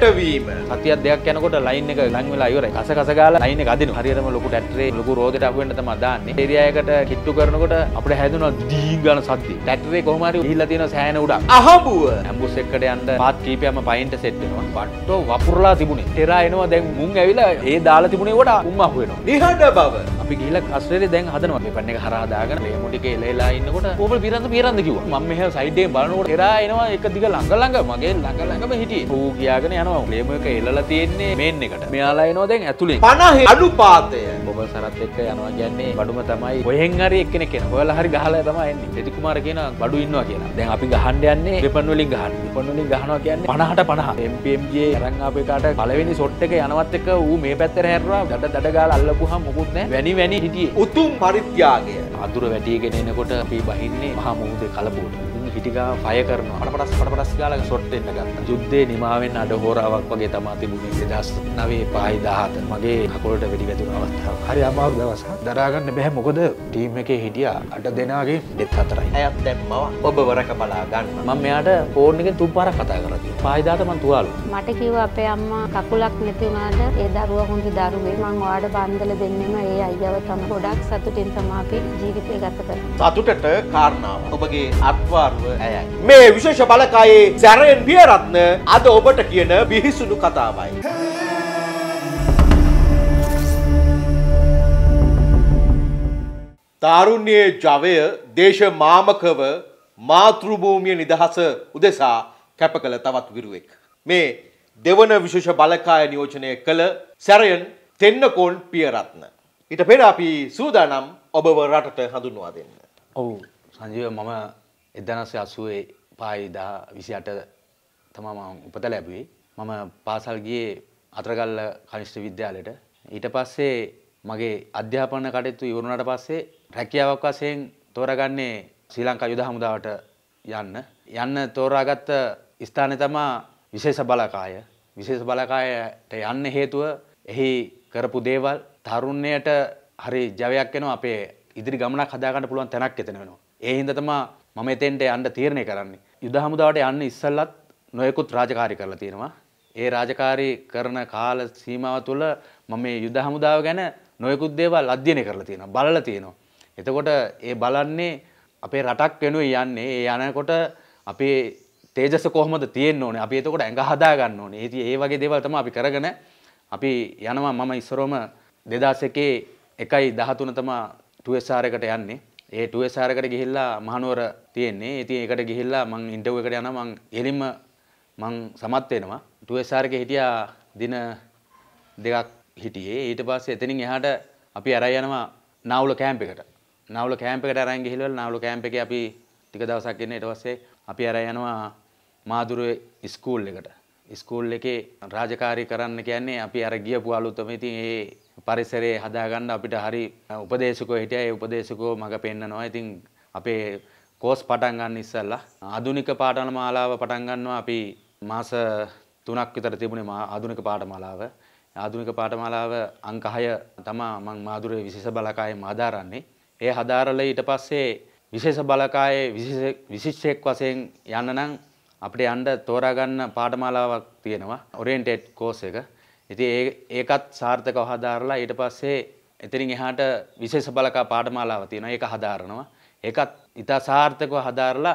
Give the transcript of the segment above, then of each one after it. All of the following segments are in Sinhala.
ගැටවීම සතියක් දෙයක් යනකොට ලයින් එක ලං වෙලා ඉවරයි කස කස ගාලා ලයින් එක අදිනවා හරියටම ලොකු ටැටරේ ලොකු රෝදයට අහු වෙන්න තමයි දාන්නේ ඒරියා එකට කිට්ටු කරනකොට අපිට හැදුනා දීගන සද්දේ ටැටරේ කොහොම හරි ගිහිල්ලා තියෙන සෑහන උඩ අහඹුව ඇම්බුස් එකට යන්න පාත් කීපයක්ම පයින්ට සෙට් වෙනවා වට්ටෝ වපුරලා තිබුණේ ටෙරා එනවා දැන් මුන් ඇවිල්ලා ඒ දාලා තිබුණේ වට උම් අහු වෙනවා නිහඬ බව අපි ගිහිල්ලා අස්ට්‍රේලියාවේ දැන් හදනවා මේ පන්නේ හරහාදාගෙන මේ මුටිකේ එලෙලා ඉන්නකොට ඕබල් පිරන්ද පිරන්ද කිව්වා මම මෙහෙ සයිඩ් එකේ බලනකොට එරා එනවා එක දිග ළඟ ළඟ මගේ ළඟ ළඟම හිටියේ ඌ ගියාගෙන යන යනවා ක්ලේම එක එල්ල තියෙන්නේ මේන් එකට මෙයාලා එනවා දැන් ඇතුලේ පනහ අඩු පාතය බොබල් සරත් එක්ක යනවා කියන්නේ බඩුම තමයි ඔයෙන් හරි එක්කෙනෙක් කෙන ඔයාලා හරි ගහලා තමයි එන්නේ ප්‍රතිකුමාර කියන බඩු ඉන්නවා කියලා දැන් අපි ගහන්න යන්නේ රිපන් වලින් ගහන්න රිපන් වලින් ගහනවා කියන්නේ 50ට 50 MPMG අරන් ආපු එකට පළවෙනි ෂොට් එක යනවත් එක ඌ මේ පැත්තට හැරුවා දඩ දඩ ගාලා අල්ලපුවාම මොකුත් නැහැ වැනි වැනි හිටියේ උතුම් පරිත්‍යාගය අඳුර වැටිගෙන එනකොට අපි බහින්නේ මහා මුහුදේ කලබුවට හිටිගා පය කරන අටපටස් පටස් ගාලක සොට්ටෙන්න්න ගත්ත යුද්ධේ නිමාවෙන් අඩ හෝරාවක් වගේ තමා තිබුණේ දස් නවේ පහයි දහත මගේ හකොලට වැඩි වැති අවස්ථාව හරි අමාර දවස දරාගන්න බැහැ මොකද ටීම් එකේ හිටිය අට දෙනාගේ දෙත් අතරයි ඇයත් දැම්මවා ඔබ වරක බලා ගන්න මම මෙයාට පෝර්ණක තුන් පාර කතා කරති පායිදාතමන් තුවාලු මට කිව අපේ අම්මා කකුලක් නැතිවුණට ඒ දරුව හොඳ දරුවේ මං වාඩ බන්දල දෙන්නෙම ඒ අයිව තම ගොඩක් සතුටින් තමාපි ජීවිතය ගත කර සතුටට කාරණාව ඔබගේ අත්වාරුව ඇයයි. මේ විශේෂ බලකායේ සැරෙන් බියරත්න අද ඔබට කියන බිහිසුණු කතාවයි. තාරුණ්‍යයේ ජවය දේශ මාමකව මාතෘභූමිය නිදහස උදෙසා කැප කළ තවත් විරුවෙක්. මේ දෙවන විශේෂ බලකාය නියෝජනය කළ සැරයන් තෙන්නකෝන් පියරත්න. ඊට පෙර අපි සූදානම් ඔබව රටට හඳුන්වා දෙන්න. ඔව් සංජීව මම එදනස්සේ අසුවේ පායි දහ විසියට තමා මම උපත ලැබුවේ මම පාසල් ගියේ අතරගල්ල කනිෂ්ඨ විද්‍යාලයට ඊට පස්සේ මගේ අධ්‍යාපන කටයුතු ඉවරුණාට පස්සේ රැකියාවක් වශයෙන් තෝරගන්නේ ශ්‍රී ලංකා යුද හමුදාවට යන්න යන්න තෝරාගත්ත ස්ථානය තමා විශේෂ බලකාය විශේෂ බලකායට යන්න හේතුව එහි කරපු දේවල් තරුණයට හරි ජවයක් එනවා අපේ ඉදිරි ගමනක් හදාගන්න පුළුවන් තැනක් එතන වෙනවා ඒ හින්දා තමා මම එතෙන්ට යන්න තීරණය කරන්නේ. යුද හමුදාවට යන්න ඉස්සල්ලත් නොයෙකුත් රාජකාරි කරලා තියෙනවා. ඒ රාජකාරී කරන කාල සීමාව තුළ මම මේ යුද හමුදාව ගැන නොයෙකුත් දේවල් අධ්‍යයනය කරලා තියෙනවා. බලලා තියෙනවා. එතකොට ඒ බලන්නේ අපේ රටක් වෙනුවෙන් යන්නේ. ඒ යනකොට අපේ තේජස කොහොමද තියෙන්න ඕනේ? අපි එතකොට ඇඟ හදා ගන්න ඕනේ. ඉතින් ඒ වගේ දේවල් තමයි අපි කරගෙන අපි යනවා මම ඉස්සරවම 2001 එකයි 13 තමයි 2SR එකට යන්නේ. ඒ ටුවසාරකට ගිහිල්ලා මහනුවර තියෙන්නේ ඉතින් ඒකට ගිහිල්ලා මං ඉන්ටව් එකට යනවා මං එලින්ම මං සමත් වෙනවා ටුවසාරකේ හිටියා දින දෙකක් හිටියේ ඊට පස්සේ එතනින් එහාට අපි අරයි යනවා නාවුල කැම්ප් එකට නාවුල කැම්ප් එකට අරන් ගිහිල්ලා නාවුල කැම්ප් එකේ අපි ටික දවසක් ඉන්න ඊට පස්සේ අපි අරයි යනවා මාදුරේ ස්කූල් එකට ස්කූල් එකේ රාජකාරී කරන්න කියන්නේ අපි අර ගියපු අලුතම ඉතින් ඒ පරිසරයේ හදාගන්න අපිට හරි උපදේශකෝ හිටියා ඒ උපදේශකෝ මඟ පෙන්නනවා. ඉතින් අපේ කෝස් පටන් ගන්න ඉස්සෙල්ලා ආධුනික පාඨන මාලාව පටන් ගන්නවා අපි මාස 3ක් විතර තිබුණේ ආධුනික පාඨමාලාව. ආධුනික පාඨමාලාව අංක 6 තමයි මම මාධුරේ විශේෂ බලකායේ මාදාරන්නේ. ඒ හදාරලා ඊට පස්සේ විශේෂ බලකායේ විශේෂ විශිෂ්‍යයෙක් වශයෙන් යන්න නම් අපිට යන්න තෝරාගන්න පාඩමාලාවක් තියෙනවා ඔරියන්ටේඩ් කෝස් එක. ඉතින් ඒකත් සාර්ථකව හදාරලා ඊට පස්සේ එතනින් එහාට විශේෂ බලකා පාඩමාලාවක් තියෙනවා. ඒක හදාරනවා. ඒකත් ඉතා සාර්ථකව හදාරලා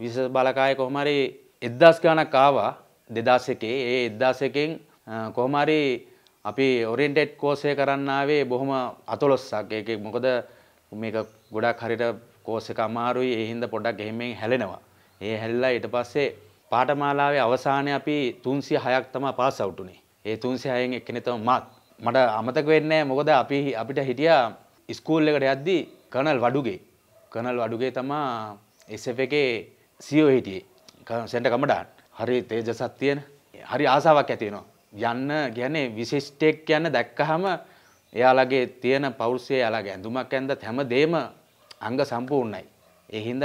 විශේෂ බලකායේ කොහොම හරි 1000 ගණක් ආවා 2001 ඒ 1001ෙන් කොහොම හරි අපි ඔරියන්ටේඩ් කෝස් එක කරන්න ආවේ බොහොම 11ක්. ඒකේ මොකද මේක ගොඩක් හරියට කෝස් එක අමාරුයි. ඒ හින්දා පොඩ්ඩක් එහෙමෙන් හැලෙනවා. ඒ හැල්ලා ඊට පස්සේ පාටමාලාවේ අවසානය අපි තුන්සිය හයක් තම පාස් අවටුනේ ඒ තුන්සි හයෙන් එක්කනෙතම මත් මට අමතක වෙන්නේ මොකද අපි අපිට හිටිය ස්කූල් එකට යද්දි කනල් වඩුගේ කනල් වඩුගේ තමා එසF එකේ සියෝ e හිටියේ සැට කමඩාන් හරි තේජසත් තියෙන හරි ආසාවක් ඇතියෙනවා යන්න ගැනේ විශිෂ්ටෙක් යන්න දැක්කහම එයාලගේ තියෙන පෞරුෂය යාලගේ ඇඳුමක් ඇන්දත් හැම දේම අංග සම්පූර්ණයි. එහින්ද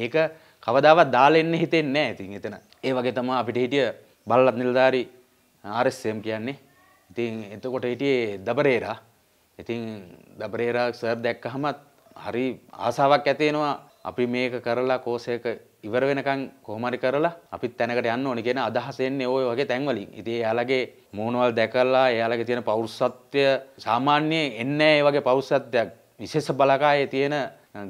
ඒක කවදාවත් දාලා එන්න හිතෙන්නේ නැහැ ඉතින් එතන. ඒ වගේ තමයි අපිට හිටිය බලලත් නිලධාරි RSM කියන්නේ. ඉතින් එතකොට හිටියේ දබරේරා. ඉතින් දබරේරා සර් දැක්කහමත් හරි ආසාවක් ඇති අපි මේක කරලා කෝස් එක ඉවර වෙනකන් කොහොම හරි කරලා අපිත් තැනකට යන්න ඕනේ කියන අදහස එන්නේ ওই වගේ තැන්වලින්. ඉතින් එයාලගේ මූණවල් දැකලා එයාලගේ තියෙන පෞරුෂත්වය සාමාන්‍යයෙන් එන්නේ ඒ වගේ පෞරුෂත්වයක් විශේෂ බලකායේ තියෙන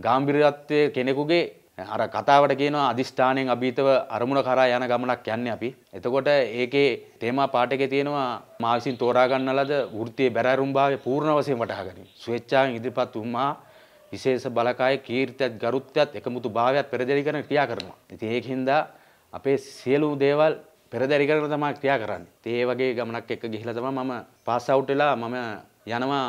ගැඹිරත්වයේ කෙනෙකුගේ අර කතාවට කියනවා අධිෂ්ඨානයෙන් අභීතව අරමුණ කරා යන ගමනක් යන්නේ අපි. එතකොට ඒකේ තේමා පාඨකේ තියෙනවා මා විසින් තෝරා ගන්නලද වෘත්තියේ බැරෑරුම්භාවය පූර්ණ වශයෙන් වටහා ගැනීම. ස්වේච්ඡාවෙන් ඉදිරිපත් වුමා විශේෂ බලකාය කීර්තියත් ගරුත්වයත් එකමුතු භාවයත් පෙරදරි කරන ක්‍රියා කරනවා. ඉතින් ඒකින්ද අපේ සියලු දේවල් පෙරදරි කරන තමයි ක්‍රියා කරන්නේ. ඉතින් ඒ වගේ ගමනක් එක්ක ගිහිලා තමයි මම පාස් අවුට් වෙලා මම යනවා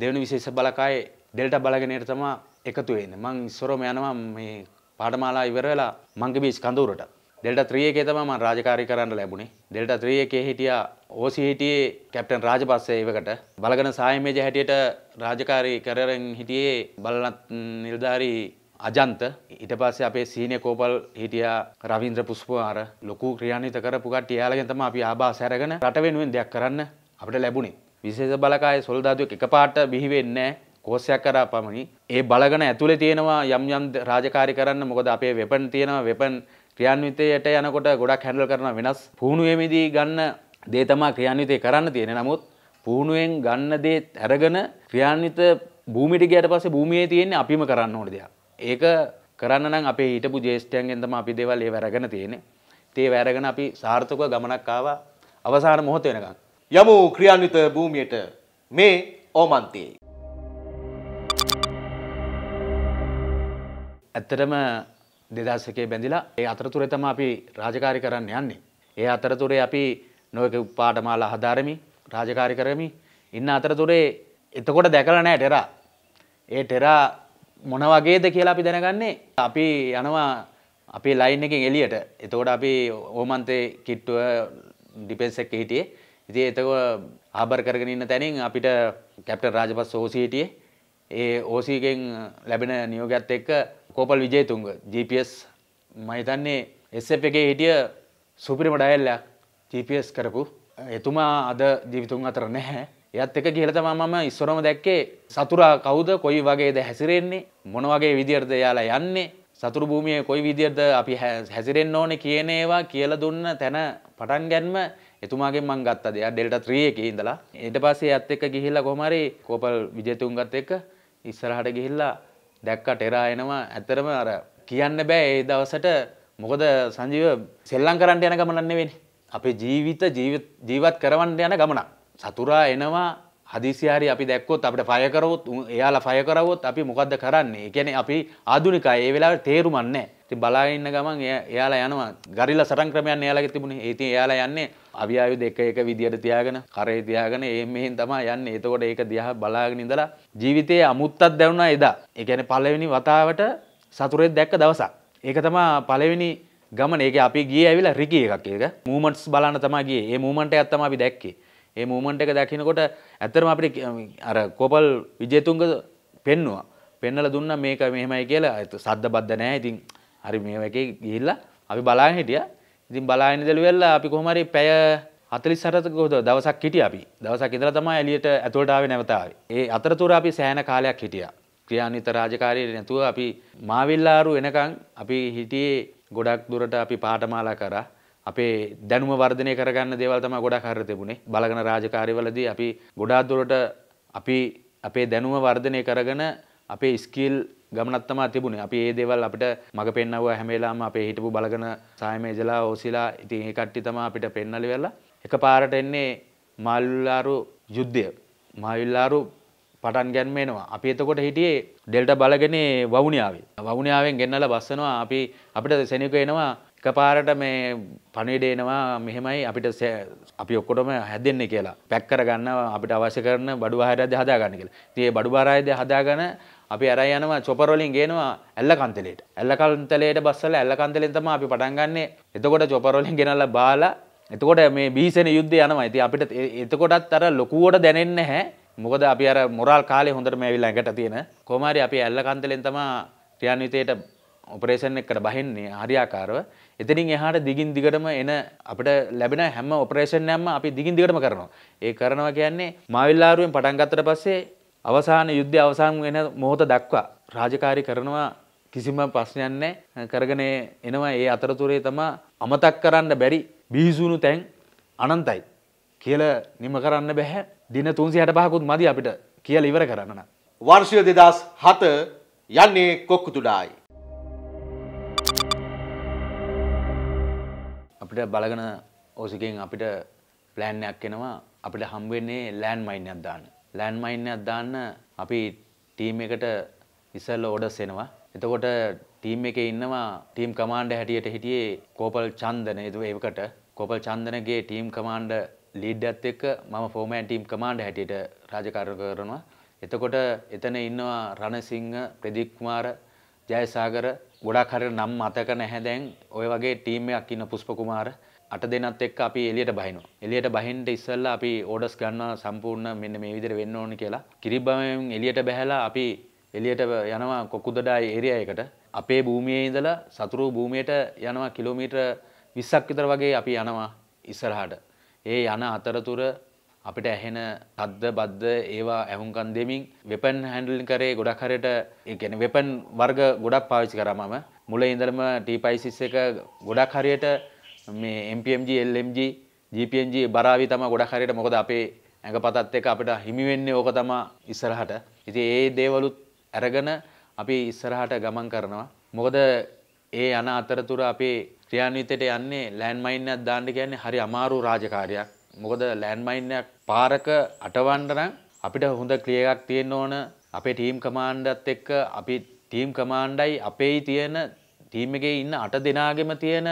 දෙවෙනි විශේෂ බලකායේ ඩෙල්ටා බලගනයට තමයි එකතු වෙන්නේ. මං ඉස්සරම යනවා මේ පාඩමාලා ඉවර වෙලා මංගබීච් කඳුරට ඩෙල්ට ත්‍රිය එකේ තමයි මම රාජකාරී කරන්න ලැබුණේ ඩෙල්ට ත්‍රිය එකේ හිටියා ඕසි හිටියේ කැප්ටන් රාජපක්ෂ ඒවකට බලගන සහාය මේජ හැටියට රාජකාරී කරරෙන් හිටියේ බලනත් නිලධාරී අජන්ත ඊට පස්සේ අපේ සීනේ කෝපල් හිටියා රවින්ද්‍ර පුෂ්පවාර ලොකු ක්‍රියාන්විත කරපු කට්ටිය යාලගෙන් තමයි අපි ආභාස අරගෙන රට වෙනුවෙන් දෙයක් කරන්න අපිට ලැබුණේ විශේෂ බලකාය සොල්දාදුවෙක් එකපාරට බිහි වෙන්නේ නැහැ කෝසයක් කරා පමණි ඒ බලගන ඇතුළේ තියෙනවා යම් යම් රාජකාරි කරන්න මොකද අපේ වෙපන් තියෙනවා වෙපන් ක්‍රියාන්විතයට යනකොට ගොඩක් හැන්ඩල් කරන වෙනස් පුහුණුවේමදී ගන්න දේ තමා ක්‍රියාන්විතය කරන්න තියෙන නමුත් පුහුණුවෙන් ගන්න දේ ඇරගෙන ක්‍රියාන්විත භූමිට ගයට පස්සේ භූමියේ තියෙන්නේ අපිම කරන්න ඕන දෙයක්. ඒක කරන්න නම් අපේ හිටපු ජේෂ්ඨයන්ගෙන් තමයි අපි දේවල් ඒ වැරගෙන තියෙන්නේ. තේ වැරගෙන අපි සාර්ථකව ගමනක් ආවා අවසාන මොහොත වෙනකන්. යමු ක්‍රියාන්විත භූමියට මේ ඕමන්තේ ඇත්තටම දෙදස්සකේ බැඳිලා ඒ අතරතුරේ තම අපි රාජකාරි කරන්න යන්නේ. ඒ අතරතුරේ අපි නොයක පාඩමාලා හදාරමි රාජකාරි කරමි ඉන්න අතරතුරේ එතකොට දැකල නෑ ටෙරා. ඒ ටෙරා මොන වගේද කියලා අපි දැනගන්නේ අපි යනවා අපි ලයින් එකින් එලියට එතකොට අපි ඕමන්තේ කිට්ටුව ඩිපෙන්ස් එක්ක හිටියේ. ඉතින් එතකො ආබර් කරගෙන ඉන්න තැනින් අපිට කැප්ටන් රාජපක්ෂ ඕසී හිටියේ. ඒ ඕසීගෙන් ලැබෙන නියෝගයත් එක්ක කෝපල් විජයතුංග GPS මහිතන්නේ එස්සප් එකේ හිටිය සුපිරිම ඩයල්ලයක් GPS කරපු එතුමා අද ජීවිතුන් අතර නැහැ එයත් එක ගිහල තමා මම ඉස්සරම දැක්කේ සතුරා කවුද කොයි වගේද හැසිරෙන්නේ මොන වගේ විදිහටද යාලා යන්නේ සතුරු භූමියේ කොයි විදිහටද අපි හැසිරෙන්න ඕනේ කියන ඒවා කියලා දුන්න තැන පටන් ගැනීම එතුමාගෙන් මං ගත්තා දෙයක් ඩෙල්ටා 3 එකේ ඉඳලා ඊට පස්සේ එයත් එක්ක ගිහිල්ලා කොහම හරි කෝපල් විජේතුංගත් එක්ක ඉස්සරහට ගිහිල්ලා දැක්ක ටෙරා එනවා ඇතරම අර කියන්න බෑ ඒ දවසට මොකද සංජීව සෙල්ලං කරන්න යන ගමනන්නේ වෙන. අපේ ජීවිත ජීවත් කරවන්න යන ගමන. සතුරා එනවා හදිසිහරි අපි දැක්කොත් අපට ෆයකරවොත් එයාලා ෆයකරවොත් අපි මොකක්ද කරන්නේ ගැන අපි ආදුනිකා ඒ වෙලා තේරුමන්නේ ති බලාඉන්න ගමන් එයාලා යනවා ගරිල සටන් ක්‍රමයන් එයාලගේ තිබුණේ ඒති එයාලා යන්නේ අවියායු දෙක එක විදියට තියාගෙන කරේ තියාගෙන ඒ මෙහෙන් තමා යන්න එතකොට ඒක දිහා බලාගෙන ඉඳලා ජීවිතයේ අමුත්තත් දැවුණා එදා ඒ කියන්නේ පළවෙනි වතාවට සතුරෙක් දැක්ක දවසක් ඒක තමා පළවෙනි ගමන ඒක අපි ගිය ඇවිලා රිකි එකක් ඒක මූමන්ට්ස් බලන්න තමාගේ ඒ මූමන්ට ඇත්තම අපි දැක්කේ ඒ මූමන්ට එක දකිනකොට ඇත්තරම අපිට අර කොපල් විජේතුන්ග පෙන්නවා පෙන්නල දුන්න මේක මෙහෙමයි කියලා සද්ද බද්ධ නෑ ඉතින් හරි මේ එකේ ගිහිල්ලා අපි බලාගෙන හිටියා. ඉතින් බලාගෙන ඉඳලා වෙලා අපි කොහොම හරි පැය 48ක කොහොමද දවසක් හිටියා අපි. දවසක් ඉඳලා තමයි එළියට ඇතුළට ආවේ නැවත ආවේ. ඒ අතරතුර අපි සෑහෙන කාලයක් හිටියා. ක්‍රියාන්විත රාජකාරියේ නැතුව අපි මාවිල්ලාරු එනකන් අපි හිටියේ ගොඩක් දුරට අපි පාඨමාලා කරා. අපේ දැනුම වර්ධනය කරගන්න දේවල් තමයි ගොඩක් හරියට තිබුණේ. බලගෙන රාජකාරිවලදී අපි ගොඩාක් දුරට අපි අපේ දැනුම වර්ධනය කරගෙන අපේ ස්කිල් ගමනත්තමා තිබුණේ අපි ඒ දේවල් අපිට මඟ පෙන්න්නව හැමේලාම අපේ හිටපු බලගන සායමේජලා ඕසිලා ඉති ඒ කට්ටි තම අපිට පෙන්නලි වෙල්ලා එක පාරට එන්නේ මල්ලාරු යුද්ධය මවිල්ලාරු පටන් ගැන්මේනවා අපි එතකොට හිටියේ ඩෙල්ට බලගෙන වවුනියාවේ වුණාවෙන් ගෙන්නල බස්සනවා අපි අපිට සැනික එනවා එක පාරට මේ පණිඩේනවා මෙහෙමයි අපිට අපි ඔක්කොටම හැදෙන්නේ කියලා පැක්කර ගන්න අපිට අවශ්‍ය කරන බඩු ආරයද හදාගන්න කියලා තිය බඩු බාරයද හදාගන අපි ඇර යනවා චොපරොලින් ගේනවා ඇල්ල කන්තලේට ඇල්ල කන්තලේට බස්සල ඇල්ල කන්තලෙන් තම අපි පටන්ගන්නේ එතකොට චොපරොලින් ගෙනල්ල බාලා එතකොට මේ බීසන යුද්ධ යනවා ඇති අපිට එතකොටත් අර ලොකුවට දැනෙන්න හැ මොකද අපි අර මොරල් කාලේ හොඳට මැවිල්ලා ඇඟට තියෙන කොමාරි අපි ඇල්ල කන්තලෙන් තම ක්‍රියාන්විතයට ඔපරේෂන් එකට බහින්නේ හරියාකාරව එතනින් එහාට දිගින් දිගටම එන අපිට ලැබෙන හැම ඔපරේෂන් එකක්ම අපි දිගින් දිගටම කරනවා. ඒ කරනවා කියන්නේ මාවිල්ලාරුවෙන් පටන් ගත්තට පස්සේ අවසාන යුද්ධ අවසාන් වෙන මොහොත දක්වා රාජකාරි කරනවා කිසිම ප්‍රශ්නයක් නැහැ කරගෙන එනවා ඒ අතරතුරේ තමා අමතක් කරන්න බැරි බිහිසුණු තැන් අනන්තයි කියලා නිම කරන්න බැහැ දින 365කුත් මදි අපිට කියලා ඉවර කරන්න නම් වර්ෂය 2007 යන්නේ කොක්කුතුඩායි අපිට බලගෙන ඕසිකෙන් අපිට ප්ලෑන් එකක් එනවා අපිට හම්බ වෙන්නේ ලෑන්ඩ් මයින් එකක් දාන්න ලෑන්මයින්නයක් දාන්න අපි ටීම් එකට ඉස්සල්ල ඕඩස් එනවා. එතකොට ටීම් එකේ ඉන්නවා ටීම් කමාන්ඩ හැටියට හිටියේ කෝපල් චන්දන එදු ඒකට කොපල් චන්දනගේ ටීම් කමාන්ඩ ලීඩ්ඩත් එක්ක මම ෆෝමෑන් ටීම් කමාන්ඩ හැටියට රාජකාර කරනවා. එතකොට එතන ඉන්නවා රණසිංහ ප්‍රදික්කුමාර ජයසාගර ගොඩක් හරියට නම් මතක නැහැ දැන් ඔය වගේ ටීම් එකක් ඉන්න පුෂ්ප කුමාර අට දෙනත් එක්ක අපි එලියට බහිනවා. එලියට බහින්ට ඉස්සෙල්ලා අපි ඕඩර්ස් ගන්නවා සම්පූර්ණ මෙන්න මේ විදිහට වෙන්න ඕනේ කියලා. කිරිබමෙන් එලියට බහැලා අපි එලියට යනවා කොකුදඩා ඒරියා එකට. අපේ භූමියේ ඉඳලා සතුරු භූමියට යනවා කිලෝමීටර් 20ක් විතර වගේ අපි යනවා ඉස්සරහට. ඒ යන අතරතුර අපිට ඇහෙන අද්ද බද්ද ඒවා ඇහුම්කන් දෙමින් වෙපන් හැන්ඩලින් කරේ ගොඩක් හරයට ඒ කියන්නේ වෙපන් වර්ග ගොඩක් පාවිච්චි කරා මම මුල ඉඳලම ටීපයිසිස් එක ගොඩක් හරියට මේ MPMG LMG GPNG බරාවි තම ගොඩක් හරියට මොකද අපේ ඇඟ පතත් එක අපිට හිමිවෙන්නේ ඕක තමා ඉස්සරහට ඉති ඒ දේවලුත් ඇරගෙන අපි ඉස්සරහට ගමන් කරනවා මොකද ඒ යන අතරතුර අපේ ක්‍රියාන්විතයට යන්නේ ලෑන්මයින්නයක් දාන්න කියන්නේ හරි අමාරු රාජකාරයක් මොකද ලෑන්මයින්නයක් පාරක අටවන්ඩනම් අපිට හොඳ ක්‍රියකක් තියෙන්න ඕන අපේ ටීම් කමාන්්ඩත් එක්ක අපි ටීම් කමාන්්ඩයි අපේ තියෙන ටීම් එකේ ඉන්න අට දෙනාගෙම තියෙන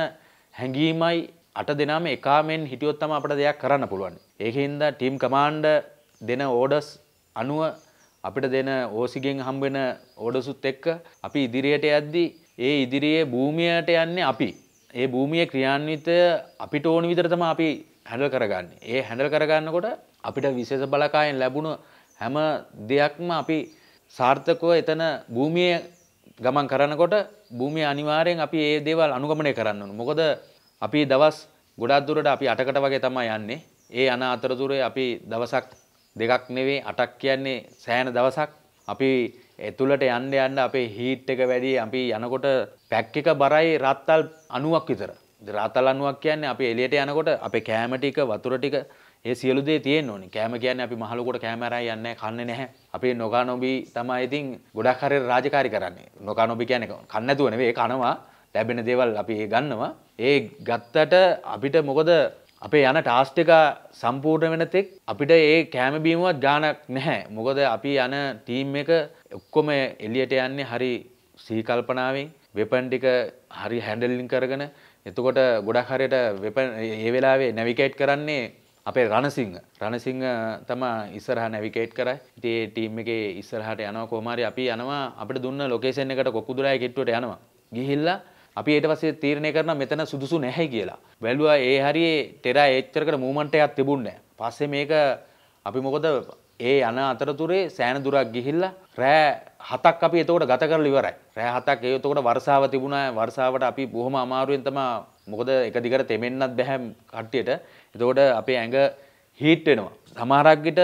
හැඟීමයි අට දෙනාම එකාමෙන් හිටියොත් තමයි අපිට දෙයක් කරන්න පුළුවන්. ඒකෙන්ද ටීම් කමාන්ඩ දෙන ඕඩර්ස් අනුව අපිට දෙන ඕසිගෙන් හම්බ වෙන ඕඩර්සුත් එක්ක අපි ඉදිරියට යද්දී ඒ ඉදිරියේ භූමියට යන්නේ අපි. ඒ භූමියේ ක්‍රියාන්විතය අපිට ඕන විදිහට තමයි අපි හැන්ඩල් කරගන්නේ. ඒ හැන්ඩල් කරගන්නකොට අපිට විශේෂ බලකායෙන් ලැබුණ හැම දෙයක්ම අපි සාර්ථකව එතන භූමියේ ගමන් කරනකොට භූමිය අනිවාරයෙන් අපි ඒ දේවල් අනුගමනය කරන්න මොකද අපි දවස් ගොඩක්දුරට අපි අටකට වගේ තමයි යන්නේ ඒ අන අතරතුරේ අපි දවසක් දෙකක් නෙවේ අටක් කියන්නේ සෑන දවසක් අපි එතුළට යන්න යන්න අපේ හීට් එක වැඩි අපි යනකොට පැක් එක බරයි රත්තල් අනුවක් විතර රාතල් අනුවක් කියන්නේ අපි එලියට යනකොට අපේ කෑමටික වතුර ටික ඒ සියලුදේ තියෙන් ඕනි කෑම කියන්න අපි මහලකොට කෑමරයි යන්න කන්න නැහැ අපේ නොකා නොබී තමා ඉතින් ගොඩක් හර රාජකාරි කරන්නේ නොකා නොබි කියන කන්නතුවනවේ කනවා ලැබෙන දේවල් අපි ඒ ගන්නවා ඒ ගත්තට අපිට මොකද අපේ යන ටාස්ටික සම්පූර්ණ වෙනතෙක් අපිට ඒ කෑමබීමුවත් ගානක් නැහැ මොකද අපි යන ටීම් එක ඔක්කොම එලියට යන්නේ හරි සීකල්පනාවෙන් වෙපන් ටික හරි හැඩල්ලින් කරගෙන එතකොට ගොඩක් හරියට ඒ වෙලාවේ නැවිකේට් කරන්නේ අපේ රණසිංහ රණසිංහ තම ඉස්සරහ නැවිකේට් කරයි ඉතින් ඒ ටීම් එකේ ඉස්සරහට යනවා කොහොමhari අපි යනවා අපිට දුන්න ලොකේෂන් එකට කොකුදුරායි කෙට්ටුවට යනවා ගිහිල්ලා අපි ඊට පස්සේ තීරණය කරන මෙතන සුදුසු නැහැ කියලා වැළුවා ඒ හරියේ ටෙරා එච්චරකට මූවමන්ට් එකක් තිබුණේ නැහැ පස්සේ මේක අපි මොකද ඒ යන අතරතුරේ සෑන දුරක් ගිහිල්ලා රෑ හතක් අපි එතකොට ගත කරලා ඉවරයි. රෑ හතක් ඒ එතකොට වර්ෂාව තිබුණා. වර්ෂාවට අපි බොහොම අමාරුවෙන් තමයි මොකද එක දිගට තෙමෙන්නත් බැහැ කට්ටියට. එතකොට අපේ ඇඟ හීට් වෙනවා. සමහරක්ගිට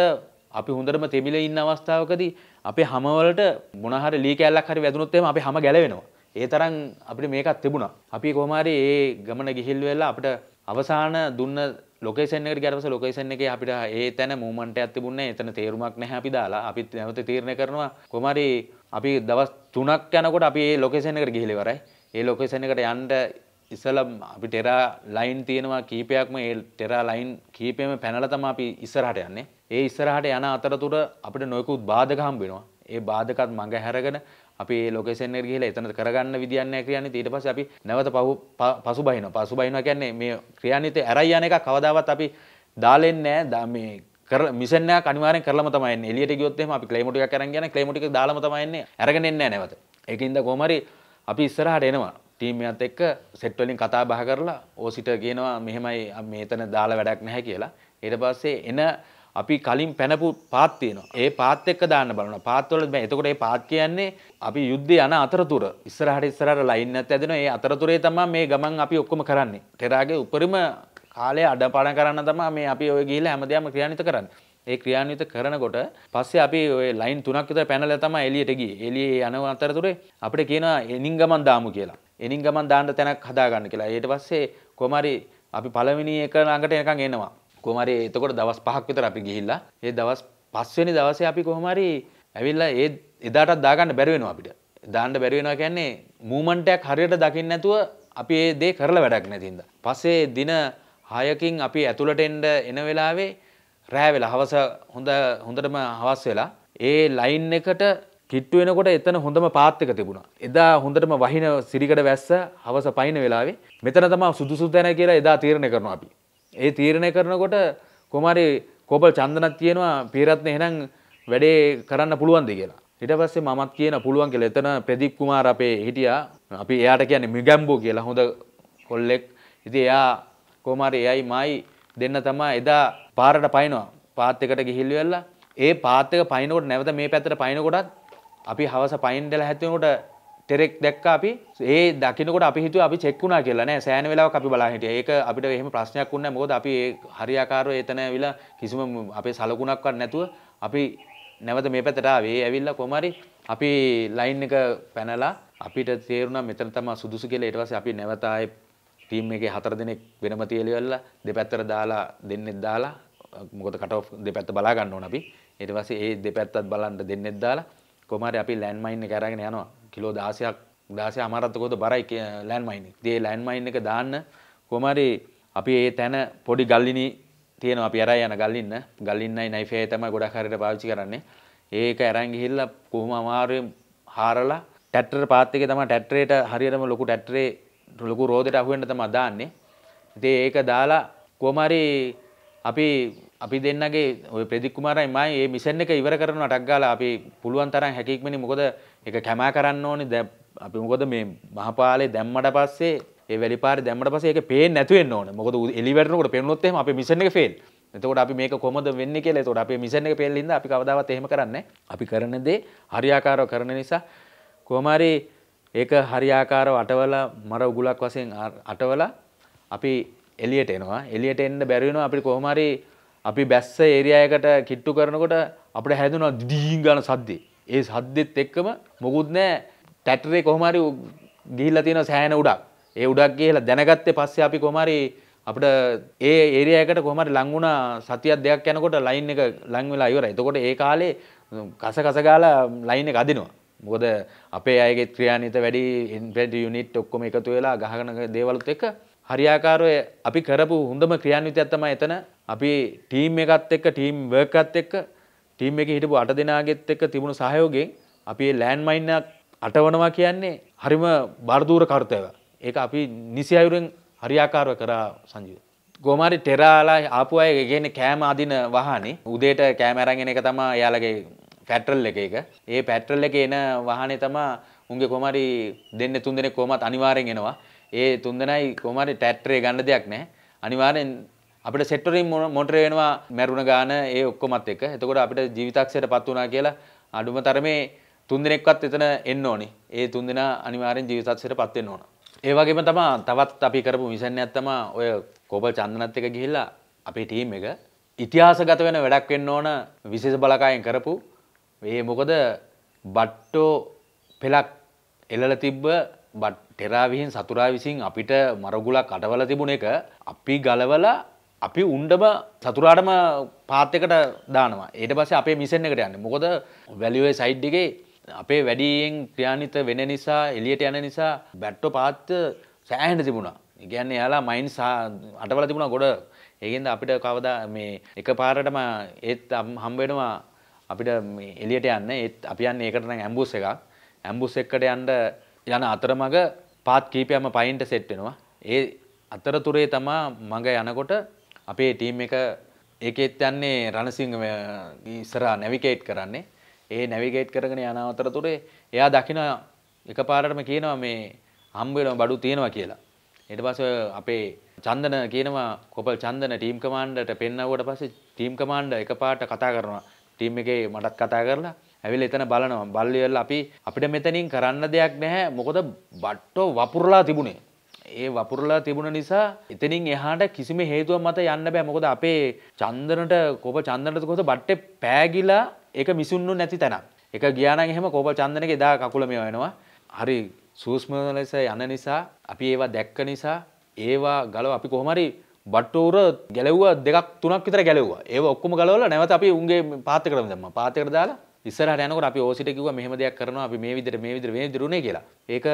අපි හොඳටම තෙමිල ඉන්න අවස්ථාවකදී අපේ හමවලට මොනහරි ලී කැල්ලක් හරි වැදුනොත් එහෙම අපි හැම ගැලවෙනවා. ඒ තරම් අපිට මේකක් තිබුණා. අපි කොහොම හරි ඒ ගමන ගිහිල් වෙලා අපිට අවසාන දුන්න ලොකේෂන් එකට ගියරපස ලොකේෂන් එකේ අපිට ඒ තැන මූවමන්ට් එකක් තිබුණේ එතන තේරුමක් නැහැ අපි දාලා. අපි නැවත තීරණය කරනවා කොහොම හරි අපි දවස් 3ක් යනකොට අපි ඒ ලොකේෂන් එකට ගිහිල් ඉවරයි. ඒ ලොකේෂන් එකට යන්න ඉසලම් අපි ටෙරා ලයින් තියෙනවා කීපයක්ම ඒ ටෙරා ලයින් කීපයම පැනල තම අපි ඉස්සරහට යන්නේ ඒ ඉස්සරහට යන අතරතුර අපිට නොයකුත් බාධක හම්බ වෙනවා ඒ බාධකත් මඟ හැරගෙන අපි ඒ ලොකේෂන් එකට ගිහලා එතන කරගන්න විදියක් නැහැ ක්‍රියාන්විත ඊට පස්සේ අපි නැවත පසු බහිනවා පසු බහිනවා කියන්නේ මේ ක්‍රියාන්විතේ ඇරයි යන එක කවදාවත් අපි දාලෙන්නේ නැහැ මේ කර මිෂන් එකක් අනිවාර්යෙන් කරලම තමයි එන්නේ එළියට ගියොත් එහෙම අපි ක්ලේමොටික් එකක් අරන් ගියා නම් ක්ලේමොටික් එක දාලම තමයි එන්නේ අරගෙන එන්නේ නැහැ නැවත ඒකින්ද කොහොම හරි අපි ඉස්සරහට එනවා ටීම් එකත් එක්ක සෙට් වලින් කතා බහ කරලා ඕසිට කියනවා මෙහෙමයි මේතන දාලා වැඩක් නැහැ කියලා. ඊට පස්සේ එන අපි කලින් පැනපු පාත් තියෙනවා. ඒ පාත් එක්ක දාන්න බලනවා. පාත් වල දැන් එතකොට මේ පාත් කියන්නේ අපි යුද්ධේ යන අතරතුර ඉස්සරහට ඉස්සරහට ලයින් එකත් ඇදෙනවා. ඒ අතරතුරේ තමයි මේ ගමන් අපි ඔක්කොම කරන්නේ. ටෙරාගේ උපරිම කාලය අඩපාඩම් කරන්න තමයි මේ අපි ඔය ගිහිල්ලා හැමදේම ක්‍රියාන්විත කරන්නේ. ඒ ක්‍රියාන්විත කරනකොට පස්සේ අපි ඔය ලයින් තුනක් විතර පැනලා තමයි එළියට ගියේ. එළියේ යන අතරතුරේ අපිට කියනවා එනින් ගමන් දාමු කියලා. එනින් ගමන් දාන්න තැනක් හදාගන්න කියලා ඊට පස්සේ කොමරි අපි පළවෙනි එක ළඟට එනකන් එනවා කොමරි එතකොට දවස් පහක් විතර අපි ගිහිල්ලා ඒ දවස් පස්වෙනි දවසේ අපි කොහොමරි ඇවිල්ලා ඒ එදාටත් දාගන්න බැරි වෙනවා අපිට දාන්න බැරි වෙනවා කියන්නේ මූමන්ට් එකක් හරියට දකින්න නැතුව අපි ඒ දේ කරලා වැඩක් නැති හින්දා පස්සේ දින 6කින් අපි ඇතුළට එන්න එන වෙලාවේ රෑ වෙලා හවස හොඳ හොඳටම හවස් වෙලා ඒ ලයින් එකට කිට්ටු වෙනකොට එතන හොඳම පාත්තක තිබුණා. එදා හොඳටම වහින සිරිකඩ වැස්ස හවස පයින වෙලාවේ මෙතන තමයි සුදුසු තැන කියලා එදා තීරණය කරනවා අපි. ඒ තීරණය කරනකොට කොමාරි කෝපල් චන්දනත් කියනවා පීරත්නේ එහෙනම් වැඩේ කරන්න පුළුවන්ද කියලා. ඊට පස්සේ මමත් කියන පුළුවන් කියලා එතන ප්‍රදීප් කුමාර් අපේ හිටියා. අපි එයාට කියන්නේ මිගම්බෝ කියලා හොඳ කොල්ලෙක්. ඉතින් එයා කොමාරි එයයි මායි දෙන්න තමයි එදා පාරට පයින්නවා. පාත් එකට ගිහිල්ලා ඒ පාත් එක පයින්නකොට නැවත මේ පැත්තට පයින්නකොටත් අපි හවස පයින්ඩල හැතිවනට තෙරෙක් දැක්ක අපි ඒ දකිනකට අපි හිතු අපි චෙක්ුණා කියලන සෑන වෙලාව අපි බලාහිට ඒක අපිට එහෙම ප්‍රශ්නයක් වන්න මොද අපි හරියාකාරෝ එතන වෙලා කිසිම අපේ සලකුණක්වත් නැතුව අපි නැවත මේ පැතරාවේ ඇවිල්ල කොමරි අපි ලයින් එක පැනලා අපිට තේරුණ මෙතන තම සුදුසු කියල ඉටවස අපි නැවතයි ටීම් එක හතර දෙනෙක් වෙනම තියලිවෙල්ල දෙපැත්තර දාලා දෙන්නෙත් දාලා මොකද කටෝ් දෙපැත්ත බලාගන්න ඕන අපි එටවස ඒ දෙපැත්තත් බලන්ට දෙන්නෙත් දාලා කොමරි අපි ලැන්මයින් කරගෙන යනවා කිලෝ දාසයක් දාසය අමාරත්තකොද බරයි ලැන්මයින් දේ ලැන්මයින් එක දාන්න කොමරි අපි ඒ තැන පොඩි ගල්ලිනි තියෙන අපි අරයි යන ගල්ලින්න ගල්ලින්නයි නයිෆේ තම ගොඩක් හරිට පාවිච්චි කරන්නේ ඒක ඇරන් ගිහිල්ලා කොහොම අමාරුවෙන් හාරලා ටැට්ටර් පාත් එකේ තමයි ටැට්ටරේට හරියටම ලොකු ටැට්ටරේ ලොකු රෝදයට අහු වෙන්න තමයි දාන්නේ. ඉතින් ඒක දාලා කොහොම හරි අපි අපි දෙන්නගේ ඔය ප්‍රදීප් කුමාරයි මයි මේ මිෂන් එක ඉවර කරන අටක් ගාලා අපි පුළුවන් තරම් හැකියක්මනේ මොකද ඒක කැමා කරන්න ඕනේ දැන් අපි මොකද මේ මහපාලේ දැම්මට පස්සේ ඒ වැලිපාරේ දැම්මට පස්සේ ඒක පේන්නේ නැතු වෙන්න ඕනේ මොකද එලි වැටෙනකොට පේනොත් එහෙම අපේ මිෂන් එක ෆේල් එතකොට අපි මේක කොහොමද වෙන්නේ කියලා එතකොට අපේ මිෂන් එක ෆේල් වෙනින්ද අපි කවදාවත් එහෙම කරන්නේ අපි කරන දේ හරියාකාරව කරන නිසා කොහොම හරි ඒක හරියාකාරව අටවලා මර උගුලක් වශයෙන් අටවලා අපි එළියට එනවා එළියට එන්න බැරි වෙනවා අපිට කොහොම හරි අපි බැස්ස ඒරියයකට කිට්ටු කරනකොට අපට හැදුන දීන් ගන සද්දේ. ඒ සද්දෙත් එක්කම මොකුත් නෑ ටැටරේ කොහමරි ගිහිල්ලා තියෙන සෑහන උඩක්. ඒ උඩක් ගිහිලා දැනගත්තේ පස්සේ අපි කොහමරි අපිට ඒ ඒරියයකට කොහමරි ලං වුණා සතියක් දෙකක් යනකොට ලයින් එක ලං වෙලා ඉවරයි. එතකොට ඒ කාලේ කස කස ගාලා ලයින් එක අදිනවා. මොකද අපේ අයගේ ක්‍රියානිත වැඩි ඉන්පෙඩ් යුනිට් ඔක්කොම එකතු වෙලා ගහගෙන දේවලුත් එක්ක හරියාකාරය අපි කරපු හොඳම ක්‍රියාන්විතයක් තමයි එතන අපි ටීම් එකත් එක්ක ටීම් වර්ක් එකත් එක්ක ටීම් එකේ හිටපු 8 දෙනාගෙත් එක්ක තිබුණු සහයෝගයෙන් අපි මේ ලෑන්ඩ් මයින් එකක් අටවනවා කියන්නේ හරිම බාරදූර කාර්යයක්. ඒක අපි නිසි අයුරෙන් හරියාකාරව කරා සංජීව. ගෝමාරි ටෙරාලා ආපු අය කියන්නේ කෑම අදින වාහනේ උදේට කෑම අරන් එන එක තමයි එයාලගේ පැට්‍රල් එක එක. ඒ පැට්‍රල් එකේ එන වාහනේ තමයි උන්ගේ කොමාරි දෙන්න තුන් දෙනෙක් කොහමත් අනිවාර්යෙන් එනවා. ඒ තුන්දෙනයි කොහමරි ටැට්‍රේ ගන්න දෙයක් නැහැ. අනිවාර්යෙන් අපිට සෙට්ටරින් මොටරේ වෙනවා මැරුණ ගාන ඒ ඔක්කොමත් එක්ක. එතකොට අපිට ජීවිතක්ෂයටපත් වුණා කියලා අඩුම තරමේ තුන්දෙනෙක්වත් එතන එන්න ඕනේ. ඒ තුන්දෙනා අනිවාර්යෙන් ජීවිතක්ෂයටපත් වෙන්න ඕන. ඒ වගේම තමයි තවත් අපි කරපු මිෂන් එකක් තමයි ඔය කෝබල් චන්දනත් එක ගිහිල්ලා අපේ ටීම් එක ඉතිහාසගත වෙන වැඩක් වෙන්න ඕන විශේෂ බලකායෙන් කරපු ඒ මොකද බට්ටෝ පෙලක් එලල තිබ්බ බට් ටෙරාවිහින් සතුරා විසින් අපිට මරගුලක් කටවල තිබුණ එක අපි ගලවල අපි උන්ඩම සතුරාටම පාත්තකට දානවා ඒට පස්සේ අපේ මිසන් එකට යන්න මොකොද වැලිුවේ සයිඩ්ඩිගේ අපේ වැඩියෙන් ක්‍රියාණිත වෙන නිසා එලියට යන නිසා බැට්ටෝ පාත්ත සෑහන්ට තිබුණා ඉගැන්න යාලා මයින් අටවල තිබුණා ගොඩ ඒගෙන්ද අපිට කවදා මේ එක පාරටම ඒත් හම්බෙනවා අපිට එලියට යන්න ඒත් අපි යන්න ඒකටන ඇම්බුස් එක ඇම්බුස් එක්කට යන්ට යන අතරමඟ පාත් කීපයම පයින්ට සෙට් වෙනවා. ඒ අතරතුරේ තමා මඟ යනකොට අපේ ටීම් එක ඒකෙත් යන්නේ රණසිංහ ඉස්සරහා නැවිගේට් කරන්නේ. ඒ නැවිගේට් කරගෙන යන අතරතුරේ එයා දකින එකපාරටම කියනවා මේ හම්බ වෙන බඩු තියෙනවා කියලා. ඊට පස්සේ අපේ චන්දන කියනවා කොපල් චන්දන ටීම් කමාන්ඩරට පෙන්නවුවට පස්සේ ටීම් කමාන්ඩර් එකපාරට කතා කරනවා. ටීම් එකේ මටත් කතා කරලා ඇවිල් එතන බලනවා බල්ලිවල් අපි අපිට මෙතනින් කරන්න දෙයක් නැහැ මොකද බට්ටෝ වපුරලා තිබුණේ ඒ වපුරලා තිබුණ නිසා එතනින් එහාට කිසිම හේතුව මත යන්න බෑ මොකද අපේ චන්දනට කොප චන්දනට කොස බට්ටේ පෑගිලා ඒක මිසුන්නු නැති තැන එක ගියානන් එහෙම කෝප චන්දනක එදා කකුල මේ වෙනවා හරි සූස්ම ලෙස යන නිසා අපි ඒවා දැක්ක නිසා ඒවා ගලව අපි කොහොමරි බට්ටෝර ගැලව්වා දෙකක් තුනක් විතර ගැලව්වා ඒ ඔක්කොම ගලවල නැවත අපි උන්ගේ පාතකරම දම්ම පාතකර දාලා ඉස්සරහට යනකොට අපි ඕසිට කිව්වා මෙහෙම දෙයක් කරනවා අපි මේ විදිහට මේ විදිහට මේ විදිහට උනේ කියලා. ඒක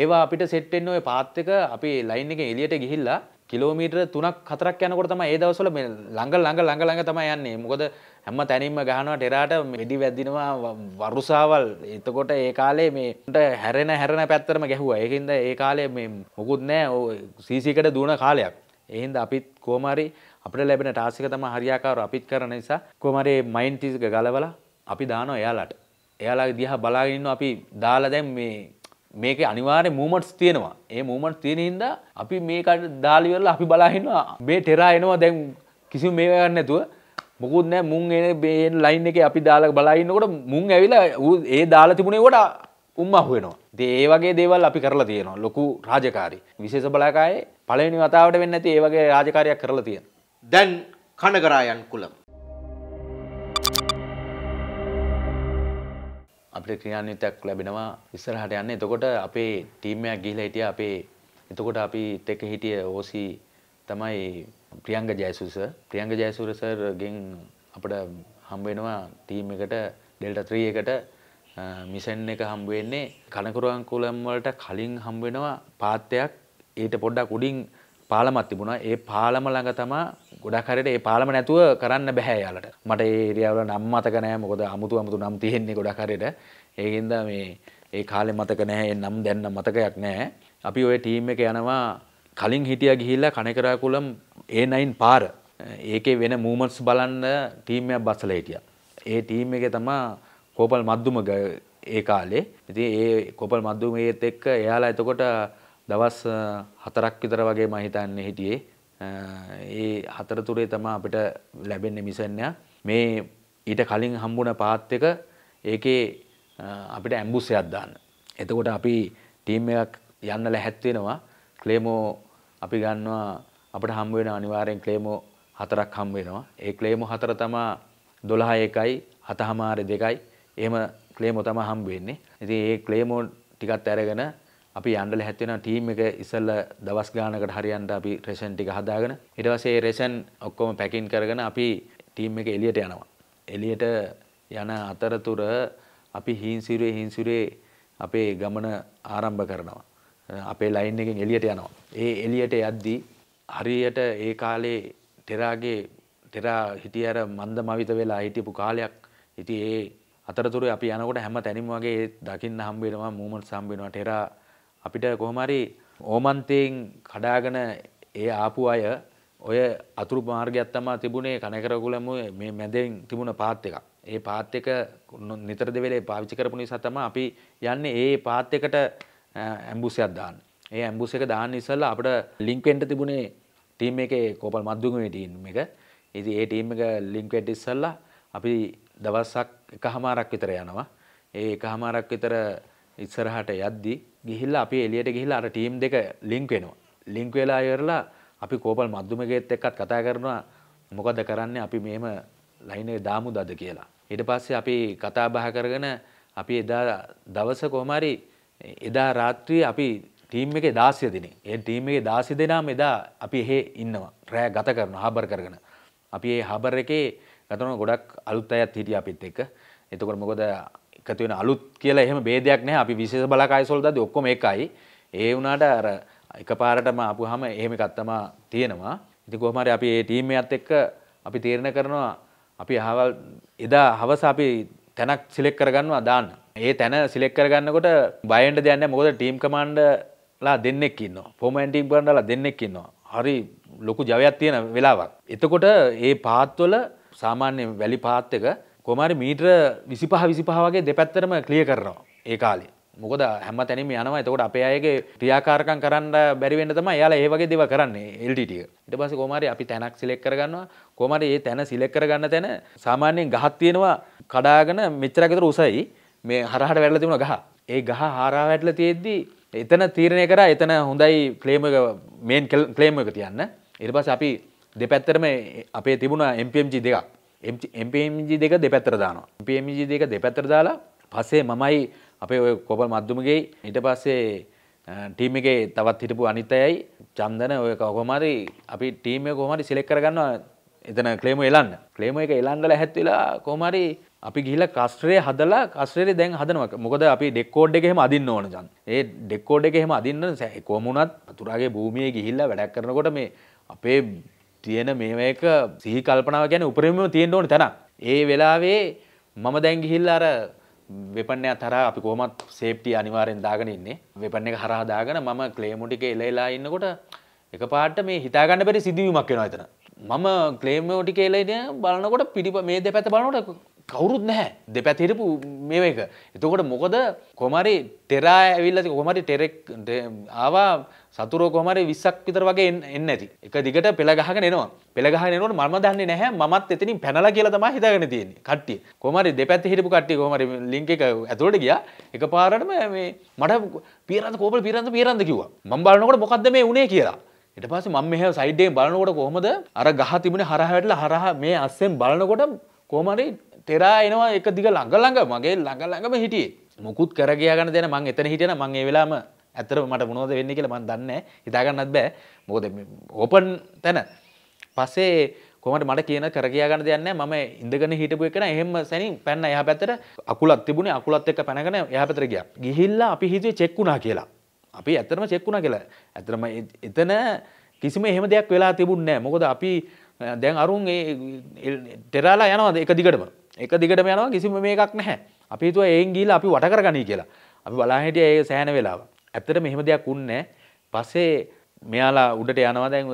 ඒවා අපිට සෙට් වෙන්න ওই පාත් එක අපි ලයින් එකෙන් එළියට ගිහිල්ලා කිලෝමීටර් 3ක් 4ක් යනකොට තමයි ඒ දවස්වල මේ ළඟ ළඟ ළඟ ළඟ තමයි යන්නේ. මොකද හැම තැනින්ම ගහනවා ටෙරාට වෙඩි වැදිනවා වරුසාවල්. එතකොට ඒ කාලේ මේට හැරෙන හැරෙන පැත්තරම ගැහුවා. ඒකින්ද ඒ කාලේ මේ මොකුත් නැහැ. CC එකට දුවන කාලයක්. එහෙන්ද අපිත් කොහොම හරි අපිට ලැබෙන ටාස්ක් එක තමයි හරියාකාරව අපිත් කරන නිසා කොහොම හරි මයින්ඩ් ටික ගලවලා අපි දානවා එයාලට එයාලාගේ දිහා බලාගෙන ඉන්නවා අපි දාලා දැන් මේ මේක අනිවාර්ය මූමට්ස් තියෙනවා ඒ මූමට් තියෙන හින්දා අපි මේකට දාලා ඉවරලා අපි බලාහිනවා මේ ටෙරා එනවා දැන් කිසිම මේ ගන්න නැතුව මොකුත් නෑ මුන් එන බේන් ලයින් එකේ අපි දාලා බලා ඉන්නකොට මුන් ඇවිල්ලා ඌ ඒ දාලා තිබුණේ කොට උම්ම අහුවෙනවා. ඉතින් ඒ වගේ දේවල් අපි කරලා තියෙනවා. ලොකු රාජකාරි. විශේෂ බලාකායේ පළවෙනි වතාවට වෙන්නේ නැති ඒ වගේ රාජකාරියක් කරලා තියෙනවා. දැන් කනගරායන් කුලම් අපිට ක්‍රියාන්විතයක් ලැබෙනවා ඉස්සරහට යන්න. එතකොට අපේ ටීම් එකක් ගිහිලා හිටියා අපේ එතකොට අපිත් එක්ක හිටිය ඕසි තමයි ප්‍රියංග ජයසුස. ප්‍රියංග ජයසුර සර්ගෙන් අපිට හම්බ වෙනවා ටීම් එකට ඩෙල්ටා 3 එකට මිෂන් එක හම්බ වෙන්නේ කනකරුවන් කුලම් වලට කලින් හම්බ වෙනවා පාත්යක් ඊට පොඩ්ඩක් උඩින් පාලමත් තිබුණා ඒ පාලම ළඟ තමා ගොඩක් හරියට ඒ පාලම නැතුව කරන්න බැහැ යාලට මට ඒ ඒරියාවල නම් මතක නැහැ මොකද අමුතු අමුතු නම් තියෙන්නේ ගොඩක් හරියට ඒකින්ද මේ ඒ කාලේ මතක නැහැ ඒ නම් දැන් මතකයක් නැහැ අපි ওই ටීම් එක යනවා කලින් හිටියා ගිහිල්ලා කණේකරාකුලම් A9 පාර ඒකේ වෙන මූවමන්ට්ස් බලන්න ටීම් එකක් බස්සලා හිටියා ඒ ටීම් එකේ තමා කෝපල් මද්දුම ඒ කාලේ ඉතින් ඒ කෝපල් මද්දුමේත් එක්ක එයාලා එතකොට දවස් හතරක් විතර වගේ මහිතන්න හිටියේ ඒ හතරතුරේ තම අපිට ලැබෙන්න මිසන්ය මේ ඊට කලින් හම්බුණ පාත්තක ඒකේ අපිට ඇම්බුස්සයක් දාන්න. එතකොට අපි ටීම් එකක් යන්න ලැහැත්වෙනවා ක්ලේමෝ අපි ගන්නවා අපට හම්බුවෙන අනිවාරයෙන් ක්ලේමෝ හතරක් හම්බුවෙනවා ඒ ක්ලේමෝ හතර තමා දොළහා එකයි හතහමාරය දෙකයි එම ක්ලේමෝ තම හම්බුවෙන්නේ ඉති ඒ ක්ලේමෝ ටිකත් ඇරගෙන අපි යන්නල හැත්වෙන ටීම් එක ඉසල්ල දවස් ගානකට හරියන්ට අපි රෙසන් ටික හදාගෙන ඉටවසේ රෙසන් ඔක්කොම පැකින් කරගෙන අපි ටීම් එක එලියට යනවා. එලියට යන අතරතුර අපි හිංසිරේ හිංසිරේ අපේ ගමන ආරම්භ කරනවා. අපේ ලයින් එකෙන් එලියට යනවා. ඒ එලියට යද්දී හරියට ඒ කාලේ ටෙරාගේ ටෙරා හිටිය අර මන්ද මවිත වෙලා හිටපු කාලයක් ඉති ඒ අතරතුර අපි යනකොට හැම තැනිම වගේ දකින්න හම්බේෙනවා මූමට සම්බෙනවා ටෙරා අපිට කොහොමරි ඕමන්තයෙන් කඩාගෙන ඒ ආපු අය ඔය අතුරු මාර්ගයක් තමා තිබුණේ කනකරගුලම මේ මැදෙන් තිබුණ පාත් එකක්. ඒ පාත් එක නිතර දෙවෙලේ පාවිච්චි කරපු නිසා තමයි අපි යන්නේ ඒ පාත් එකට ඇම්බුසයක් දාන්න. ඒ ඇම්බුස එක දාන්න ඉස්සෙල්ලා අපිට ලින්ක් වෙන්න තිබුණේ ටීම් එකේ කෝපල් මද්දුගමේ ටීම් එක. ඉතින් ඒ ටීම් එක ලින්ක් වෙද්දි ඉස්සෙල්ලා අපි දවසක් එකහමාරක් විතර යනවා. ඒ එකහමාරක් විතර ඉස්සරහට යද්දි ගිහිල්ලා අපි එලියට ගිහිලා අර ටීම් දෙක ලින්ක් වෙනවා. ලින්ක් වෙලා ඉවරලා අපි කෝපල් මද්දුමගේත් එක්කත් කතා කරනවා මොකද කරන්නේ අපි මෙහෙම ලයින් එක දාමු දද කියලා. ඊට පස්සේ අපි කතා බහ කරගෙන අපි එදා දවස කොහම හරි එදා රාත්‍රියේ අපි ටීම් එකේ 16 දිනේ. ඒ ටීම් එකේ 16 දෙනාම එදා අපි එහෙ ඉන්නවා. රෑ ගත කරනවා හබර් කරගෙන. අපි ඒ හබර් එකේ ගතන ගොඩක් අලුත් අයත් හිටිය අපිත් එක්ක. එතකොට මොකද එකතු වෙන අලුත් කියලා එහෙම ભેදයක් නැහැ. අපි විශේෂ බලාකාය සොල්දාද ඔක්කොම එකයි. ඒ වුණාට අර එකපාරටම ආපුවාම එහෙම එකක් තමයි තියෙනවා. ඉතින් කොහොම හරි අපි මේ ටීම් එකත් එක්ක අපි තීරණය කරනවා අපි අහවල් එදා හවස අපි තැනක් සිලෙක්ට් කරගන්නවා දාන්න. ඒ තැන සිලෙක්ට් කරගන්නකොට බය වෙන්න දෙයක් නැහැ. මොකද ටීම් කමාන්ඩර්ලා දෙන්නෙක් ඉන්නවා. ෆෝමන් ටීම් කමාන්ඩර්ලා දෙන්නෙක් ඉන්නවා. හරි ලොකු ජවයක් තියෙන වෙලාවක්. එතකොට මේ පාත්වල සාමාන්‍ය වැලි පාත් එක කොමරි මීට්‍ර විසිපහ විසිපහ වගේ දෙපැත්තරම කලිය කරනවා ඒ කාලේ මොකද හැම තැනම යනවා එතකොට අපේ අයගේ ක්‍රියාකාරකම් කරන්න බැරිවෙන්න තමයි යාලා ඒ වගේ දේවල් කරන්නේ LTT එක. ඊට පස්සේ කොමාරි අපි තැනක් සිලෙක්ට් කරගන්නවා. කොමාරි මේ තැන සිලෙක්ට් කරගන්න තැන සාමාන්‍යයෙන් ගහක් තියෙනවා කඩාගෙන මෙච්චරක් විතර උසයි. මේ හරහට වැටලා තිබුණා ගහ. ඒ ගහ හරහා වැටලා තියෙද්දි එතන තීරණය කරා එතන හොඳයි ෆ්ලේම් එක මේන් ෆ්ලේම් එක තියන්න. ඊට පස්සේ අපි දෙපැත්තටම අපේ තිබුණා MPMG දෙකක්. එම්පMG දෙක දෙපැත්තර දානවා පMG දෙක දෙපැත්තර දාලා පස්සේ මමයි අපේ ඔය කොබල් මධ්දුමගේ ඊට පස්සේ ටීම එකේ තවත් හිටපු අනිතයයි චන්දන ඔය කවකොමරි අපි ටීමය කොහමරි සිලෙක් කරගන්නවා එතන ක්ලේම එලන්න ක්ලේම එක එලන්ඩල හැත්වෙලා කොමරි අපි ගිහිල කස්ට්‍රේ හදලා කස්ට්‍රේ දැන් හදනවක් මොකද අපි ඩෙක්කෝඩ් එකෙම අදින්න ඕන ජන් ඒ ඩෙක්කෝඩ් එකෙම අදින්න කොමුණත් පතුරාගේ භූමිය ගිහිල්ලා වැඩක් කරනකොට මේ අපේ තියෙන මේම එක සිහි කල්පනාව ගැන උපරිම තියෙන්ට ඕන තැන ඒ වෙලාවේ මම දැංගිහිල් අර වෙපනය තර අපි කොමත් සේප්ටි අනිවාරෙන් දාගෙන ඉන්නේ වෙපන එක හරහදාගෙන මම ක්ලේමුටික එලයිලා ඉන්නකොට එක පාට මේ හිතාගන්න පෙරි සිදුවීමක් වෙන අතන මම ක්ලේමෝටික එලයින බලනකොට පිටි මේ දෙ පැත බලනොට කවුරුත් නැහැ දෙපැතිරපු මේ එක. එතකොට මොකද කොමරි ටෙරා ඇවිල්ලති කොමරි ටෙරෙක් ආවා සතුරෝ කොමරි විස්සක් විතර වගේ එන්න ඇති. එක දිගට පෙළගහගෙන එනවා. පෙළගහගෙන එනකොට මම දන්නේ නැහැ මමත් එතනින් පැනලා කියලා තමයි හිතාගෙන තියෙන්නේ. කට්ටිය. කොමරි දෙපැත්තේ හිටපු කට්ටිය කොමරි ලින්ක් එක ඇතුළට ගියා. එකපාරටම මේ මට පීරන්ද කෝපල් පීරන්ද පීරන්ද කිව්වා. මම බලනකොට මොකද්ද මේ උනේ කියලා. ඊට පස්සේ මම මෙහෙ සයිඩ් එකෙන් බලනකොට කොහමද අර ගහ තිබුණේ හරහා වැටලා හරහා මේ අස්සෙන් බලනකොට කොහමරි තෙරා එනවා එක දිග ළඟ ළඟ මගේ ළඟ ළඟම හිටියේ. මොකුත් කරගයා ගන්න දෙන මං එතන හිටියන මං ඒ වෙලාවම ඇත්තටම මට මොනවද වෙන්නේ කියලා මන් දන්නේ හිතා ගන්නත් බෑ. මොකද ඕපන් තැන. පස්සේ කොමට මට කියන කරගයා ගන්න දෙයක් නැහැ මම ඉඳගෙන හිටපු එකන එහෙම සැනින් පැන්න එහා පැත්තට අකුලක් තිබුණේ අකුලත් එක්ක පැනගෙන එහා පැත්තට ගියා. ගිහිල්ලා අපි හිතුවේ චෙක් වුණා කියලා. අපි ඇත්තටම චෙක් වුණා කියලා. ඇත්තටම එතන කිසිම එහෙම දෙයක් වෙලා තිබුණේ නැහැ. මොකද අපි දැන් අරුන් ඒ ටෙරාලා යනවා එක දිගටම එක දිගට යනවා කිසිම මේකක් නැහැ අපි තුව ඒන් ගීල අපි වටකර ගනී කියලා අපි බලාහිට ඒ සෑන වෙලාව ඇත්තට මෙහෙම දෙයක් උන්නෑ පස්සේ මෙයාලා උඩට යනවාදැන්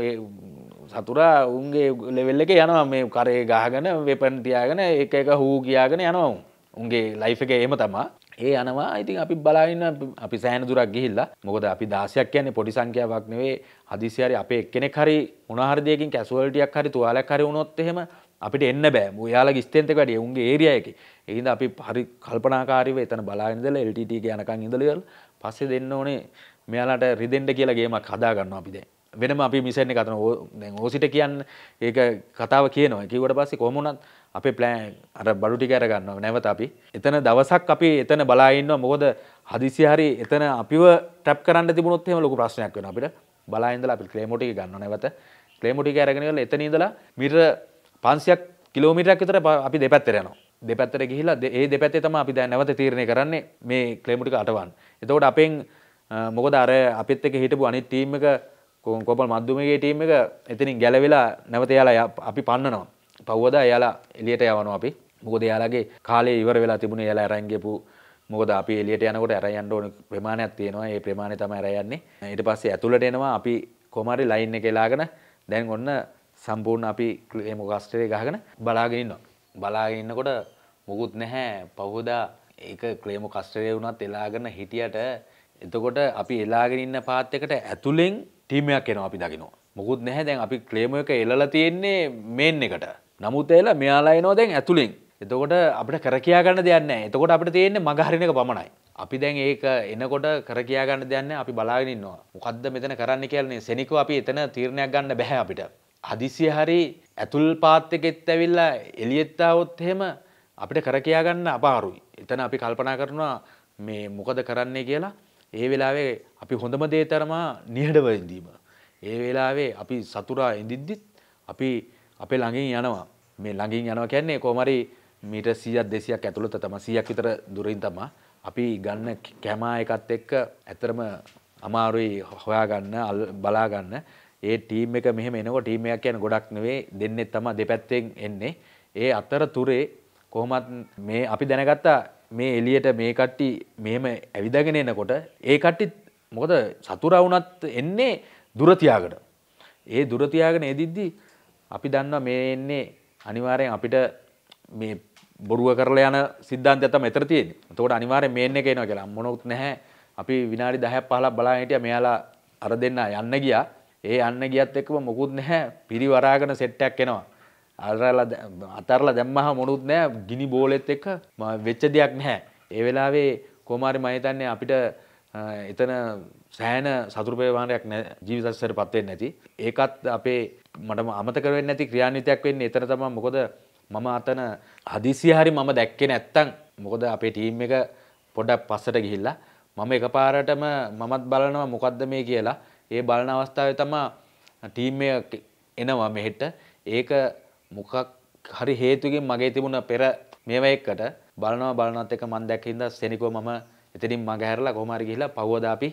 සතුරා උන්ගේ ලෙවෙල්ල එක යනවා මේ කරේ ගහගන වෙපන් තියාගෙන එක එක හූ කියාගෙන යනවා උන්ගේ ලයිෆ එක ඒම තමා ඒ යනවා ඉතින් අපි බලාන්න අපි සෑන දුරක් ගිහිල්ලා මොකද අපි දාසයක් කියන්නේ පොඩි සංඛ්‍යාවක් නෙවෙයි හදිසියරි අපේ එක්කෙනෙක් හරි මොනහරි දෙයකින් කැසුවල්ටියක් හරි තුවාලයක් හරි වුණොත් එහෙම අපිට එන්න බෑ මුයාල ස්තේන්තක වැඩිය උන්ගේ ඒරියයක එහිද අපි හරි කල්පනාකාරව එතන බලාඉදල එල්ටට යනකං ඉඳලවල් පස්සෙ දෙන්න ඕනේ මෙයාලට රිදෙන්ට කියලාගේමක් හදාගන්න අපිද වෙනම අපි මිසන්න කතන ඕසිට කියන්න ඒක කතාව කියනවා එකවට පස්සේ කොමුණත් අපේ ප්ලෑන් අර බඩුටි කරගන්නවා නැවත අපි එතන දවසක් අපි එතන බලාඉන්න මොකද හදිසි හරි එතන අපිව ටැප් කරන්න තිබුණොත්හෙම ලොක ප්‍රශ්නයක් වෙන අපිට බලාඉදල අපි ක්‍රේමෝටි ගන්න නැවත ක්‍රේමෝටි කරගෙනවල එතනීදලා මිර පන්සියක් කිලෝමිටක් විතර අපි දෙපැත්තර යනවා දෙපැත්තර ගිහිලා ඒ දෙපැත්තේ තම අපි දැන් නැවත තීරණය කරන්නේ මේ ක්ලේමුටික අටවන් එතකොට අපෙන් මොකද අර අපිත් එක හිටපු අනිත් ටීම් එක කොපල් මධ්‍යමගේ ටීම් එක එතනින් ගැලවෙලා නැවත යාලා අපි පන්නනවා පව්වදා එයාලා එලියට යවනවා අපි මොකද යාලගේ කාලේ ඉවර වෙලා තිබුණ යාලා ඇරංගෙපු මොකද අපි එලියට යනකොට ඇරයන්න ඕන ප්‍රමාණයක් තියෙනවා ඒ ප්‍රමාණය තමයි ඇරයන්නේ ඊට පස්සේ ඇතුළට එනවා අපි කොමාරි ලයින් එක එලාගෙන දැන් ඔන්න සම්පූර්ණ අපි මොගස්ටරේ ගහගෙන බලාගෙනන්නවා. බලාගන්නකොට මුකුත් නැහැ පහුදා ඒක ක්‍රේම කස්ටරය වුණත් එලාගන්න හිටියට එතකොට අපි එලාගෙනඉන්න පාත්තකට ඇතුළෙන් ටීමයක් එනවා අපි දකිනවා. මුකුත් නැහැ දැන් අපි ක්‍රේම එක එලලා තියෙන්නේ මේන් එකට නමුත් එලා මෙයාලායනවා දැන් ඇතුළෙන් එතකොට අපට කරකයා ගන්න දෙයන්න එතකොට අපට තියෙන්නේ මගහරින එක පමණයි. අපි දැන් ඒක එනකොට කරකයා ගන්න දෙයන්න අපි බලාගෙනන්නවා මොකක්ද මෙතන කරන්න කියන්නේ සෙනිකව අපි එතන තීරණයක් ගන්න බැහැ අපිට හදිසිය හරි ඇතුල් පාත්තකෙත් ඇවිල්ලා එලියෙත්තාවොත් හෙම අපිට කරකයාගන්න අපාරුයි. එතන අපි කල්පනා කරනවා මේ මොකද කරන්නේ කියලා ඒ වෙලාවේ අපි හොඳම දේ තරමා නිහඬව ඉඳීම. ඒ වෙලාවේ අපි සතුරා ඉඳිද්දිත් අපි අපේ ළඟින් යනවා. මේ ළඟින් යනවා කියන්නේ කොහමරි මීටර් 100ක් 200ක් ඇතුළත තමයි 100ක් විතර දුරින් තමයි අපි ගන්න කැමා එකත් එක්ක ඇතරම අමාරුයි හොයාගන්න බලාගන්න ඒ ටීම් එක මෙහෙම එනකොට ටීම් එකක් කියන්නේ ගොඩක් නෙවෙයි දෙන්නේ තමයි දෙපැත්තෙන් එන්නේ. ඒ අතරතුරේ කොහොමත් මේ අපි දැනගත්තා මේ එළියට මේ කට්ටි මෙහෙම ඇවිදගෙන එනකොට ඒ කට්ටි මොකද සතුරා වුණත් එන්නේ දුර තියාගෙන. ඒ දුර තියාගෙන එදිද්දි අපි දන්නවා මේ එන්නේ අනිවාර්යෙන් අපිට මේ බොරුව කරලා යන සිද්ධාන්තය තමයි එතන තියෙන්නේ. එතකොට අනිවාර්යෙන් මේන් එක එනවා කියලා. මොනොත් නැහැ. අපි විනාඩි 10ක් 15ක් බලාගෙන හිටියා මෙයාලා අර දෙන්නා යන්න ගියා. ඒ අන්න ගියත් එක්කම මොකුත් නැහැ පිරිවරාගෙන සෙට්ටයක් එනවා. අල්රලා අතරලා දැම්මහා මොනුත් නැහැ ගිනි බෝලෙත් එක්ක වෙච්ච දෙයක් නැහැ. ඒ වෙලාවේ කොහමාරි මම හිතන්නේ අපිට එතන සෑහන සතුරුපේ වාහනයක් ජීවිතස්සර පත් වෙන්නේ නැති. ඒකත් අපේ මට අමතක වෙන්නේ නැති ක්‍රියාන්විතයක් වෙන්නේ එතන තමයි. මොකද මම අතන හදිසිය හරි මම දැක්කේ නැත්තම් මොකද අපේ ටීම් එක පොඩක් පස්සට ගිහිල්ලා මම එකපාරටම මමත් බලනවා මොකද්ද මේ කියලා ඒ බලන අවස්ථාවේ තමා ටීම් එනවා මෙහෙට ඒක මොකක් හරි හේතුකින් මගේ තිබුණ පෙර මේව එක්කට බලනවා බලනත් එක මන් දැක්කින්ද සෙනිකෝ මම එතනින් මගහැරලා කොහොම හරි ගිහිලා පහුවදා අපි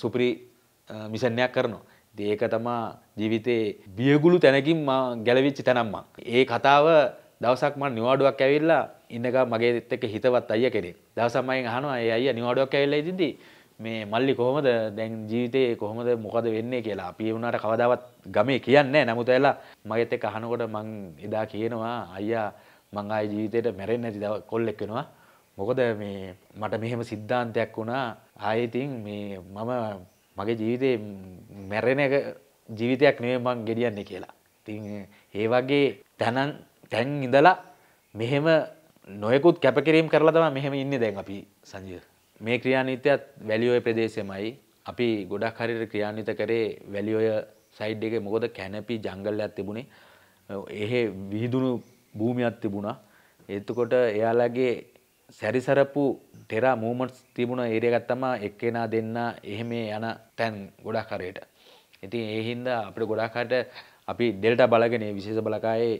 සුපිරි මිෂන් එකක් කරනවා. ඉතින් ඒක තමා ජීවිතේ බියගුළු තැනකින් මම ගැලවිච්ච තැනක් මං. ඒ කතාව දවසක් මම නිවාඩුවක් ඇවිල්ලා ඉන්නකම් මගේ එක්ක හිතවත් අයියා කෙනෙක්. දවසක් මම අහනවා ඒ අයියා නිවාඩුවක් ඇවිල්ලා ඉදින්දී මේ මල්ලි කොහොමද දැන් ජීවිතයේ කොහොමද මොකද වෙන්නේ කියලා අපි වුණාට කවදාවත් ගමේ කියන්නේ නමුත එලා මගෙත් එක්ක අහනකොට මං එදා කියනවා අයියා මං ආයේ ජීවිතේට මැරෙන්නේ නැති කොල්ලෙක් වෙනවා මොකද මේ මට මෙහෙම සිද්ධාන්තයක් වුණා ආයේ ඉතින් මේ මම මගේ ජීවිතේ මැරෙන එක ජීවිතයක් නෙවෙයි මං ගෙඩියන්නේ කියලා. ඉතින් ඒ වගේ තැනන් තැන් ඉඳලා මෙහෙම නොයෙකුත් කැපකිරීම් කරලා තමයි මෙහෙම ඉන්නේ දැන් අපි සංජීව. මේ ක්‍රියානීතයත් වැලියෝය ප්‍රදේශයමයි අපි ගොඩක් හරිර ක්‍රියාන්විත කරේ වැලියෝය සයිඩ් එක මොකද කැනපි ජංගල්ලයක් තිබුණේ එහෙ විහිදුණු භූමියක් තිබුණා එතකොට එයාලගේ සැරිසරපු ටෙරා මූමට්ස් තිබුණ ඒරයගත් තමා එක්කෙනා දෙන්න එහෙම යන තැන් ගොඩක් කරයට ඉතින් ඒ හින්දා අපිට ගොඩක්හට අපි ඩෙල්ට බලගෙන විශේෂ බලකායේ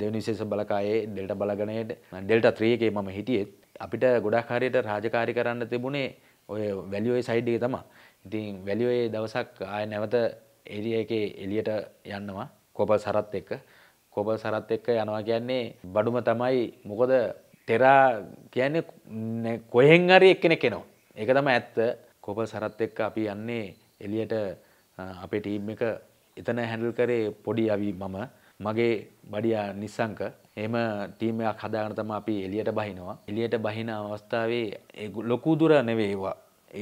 දෙවනි විශේෂ බලකායේ ඩෙල්ට බලගනයට ඩෙල්ට ත්‍රියකේ මම හිටියෙත් අපිට ගොඩාකාරයට රාජකාරි කරන්න තිබුණේ ඔය වැලියෝය සයිඩ්ඩේ තම ඉතින් වැලියෝයේ දවසක් ආය නැවත එරිය එක එලියට යන්නවා කොබල් සරත් එක්ක කොබල් සරත් එක්ක යනවා කියන්නේ බඩුම තමයි මොකද තෙරා කියන්නේ කොහෙන් හරි එක්කෙනෙක් එනවා ඒක තම ඇත්ත කොබල් සරත් එක්ක අපි යන්නේ එලියට අපේ ටීම් එක එතන හැඩල් කරේ පොඩි අවි මම මගේ බඩියා නිසංක එම ටීමයක් හදාගන තම අපි එලියට බහිනවා එලියට බහින අවස්ථාවේ ලොකු දුර නෙවේවා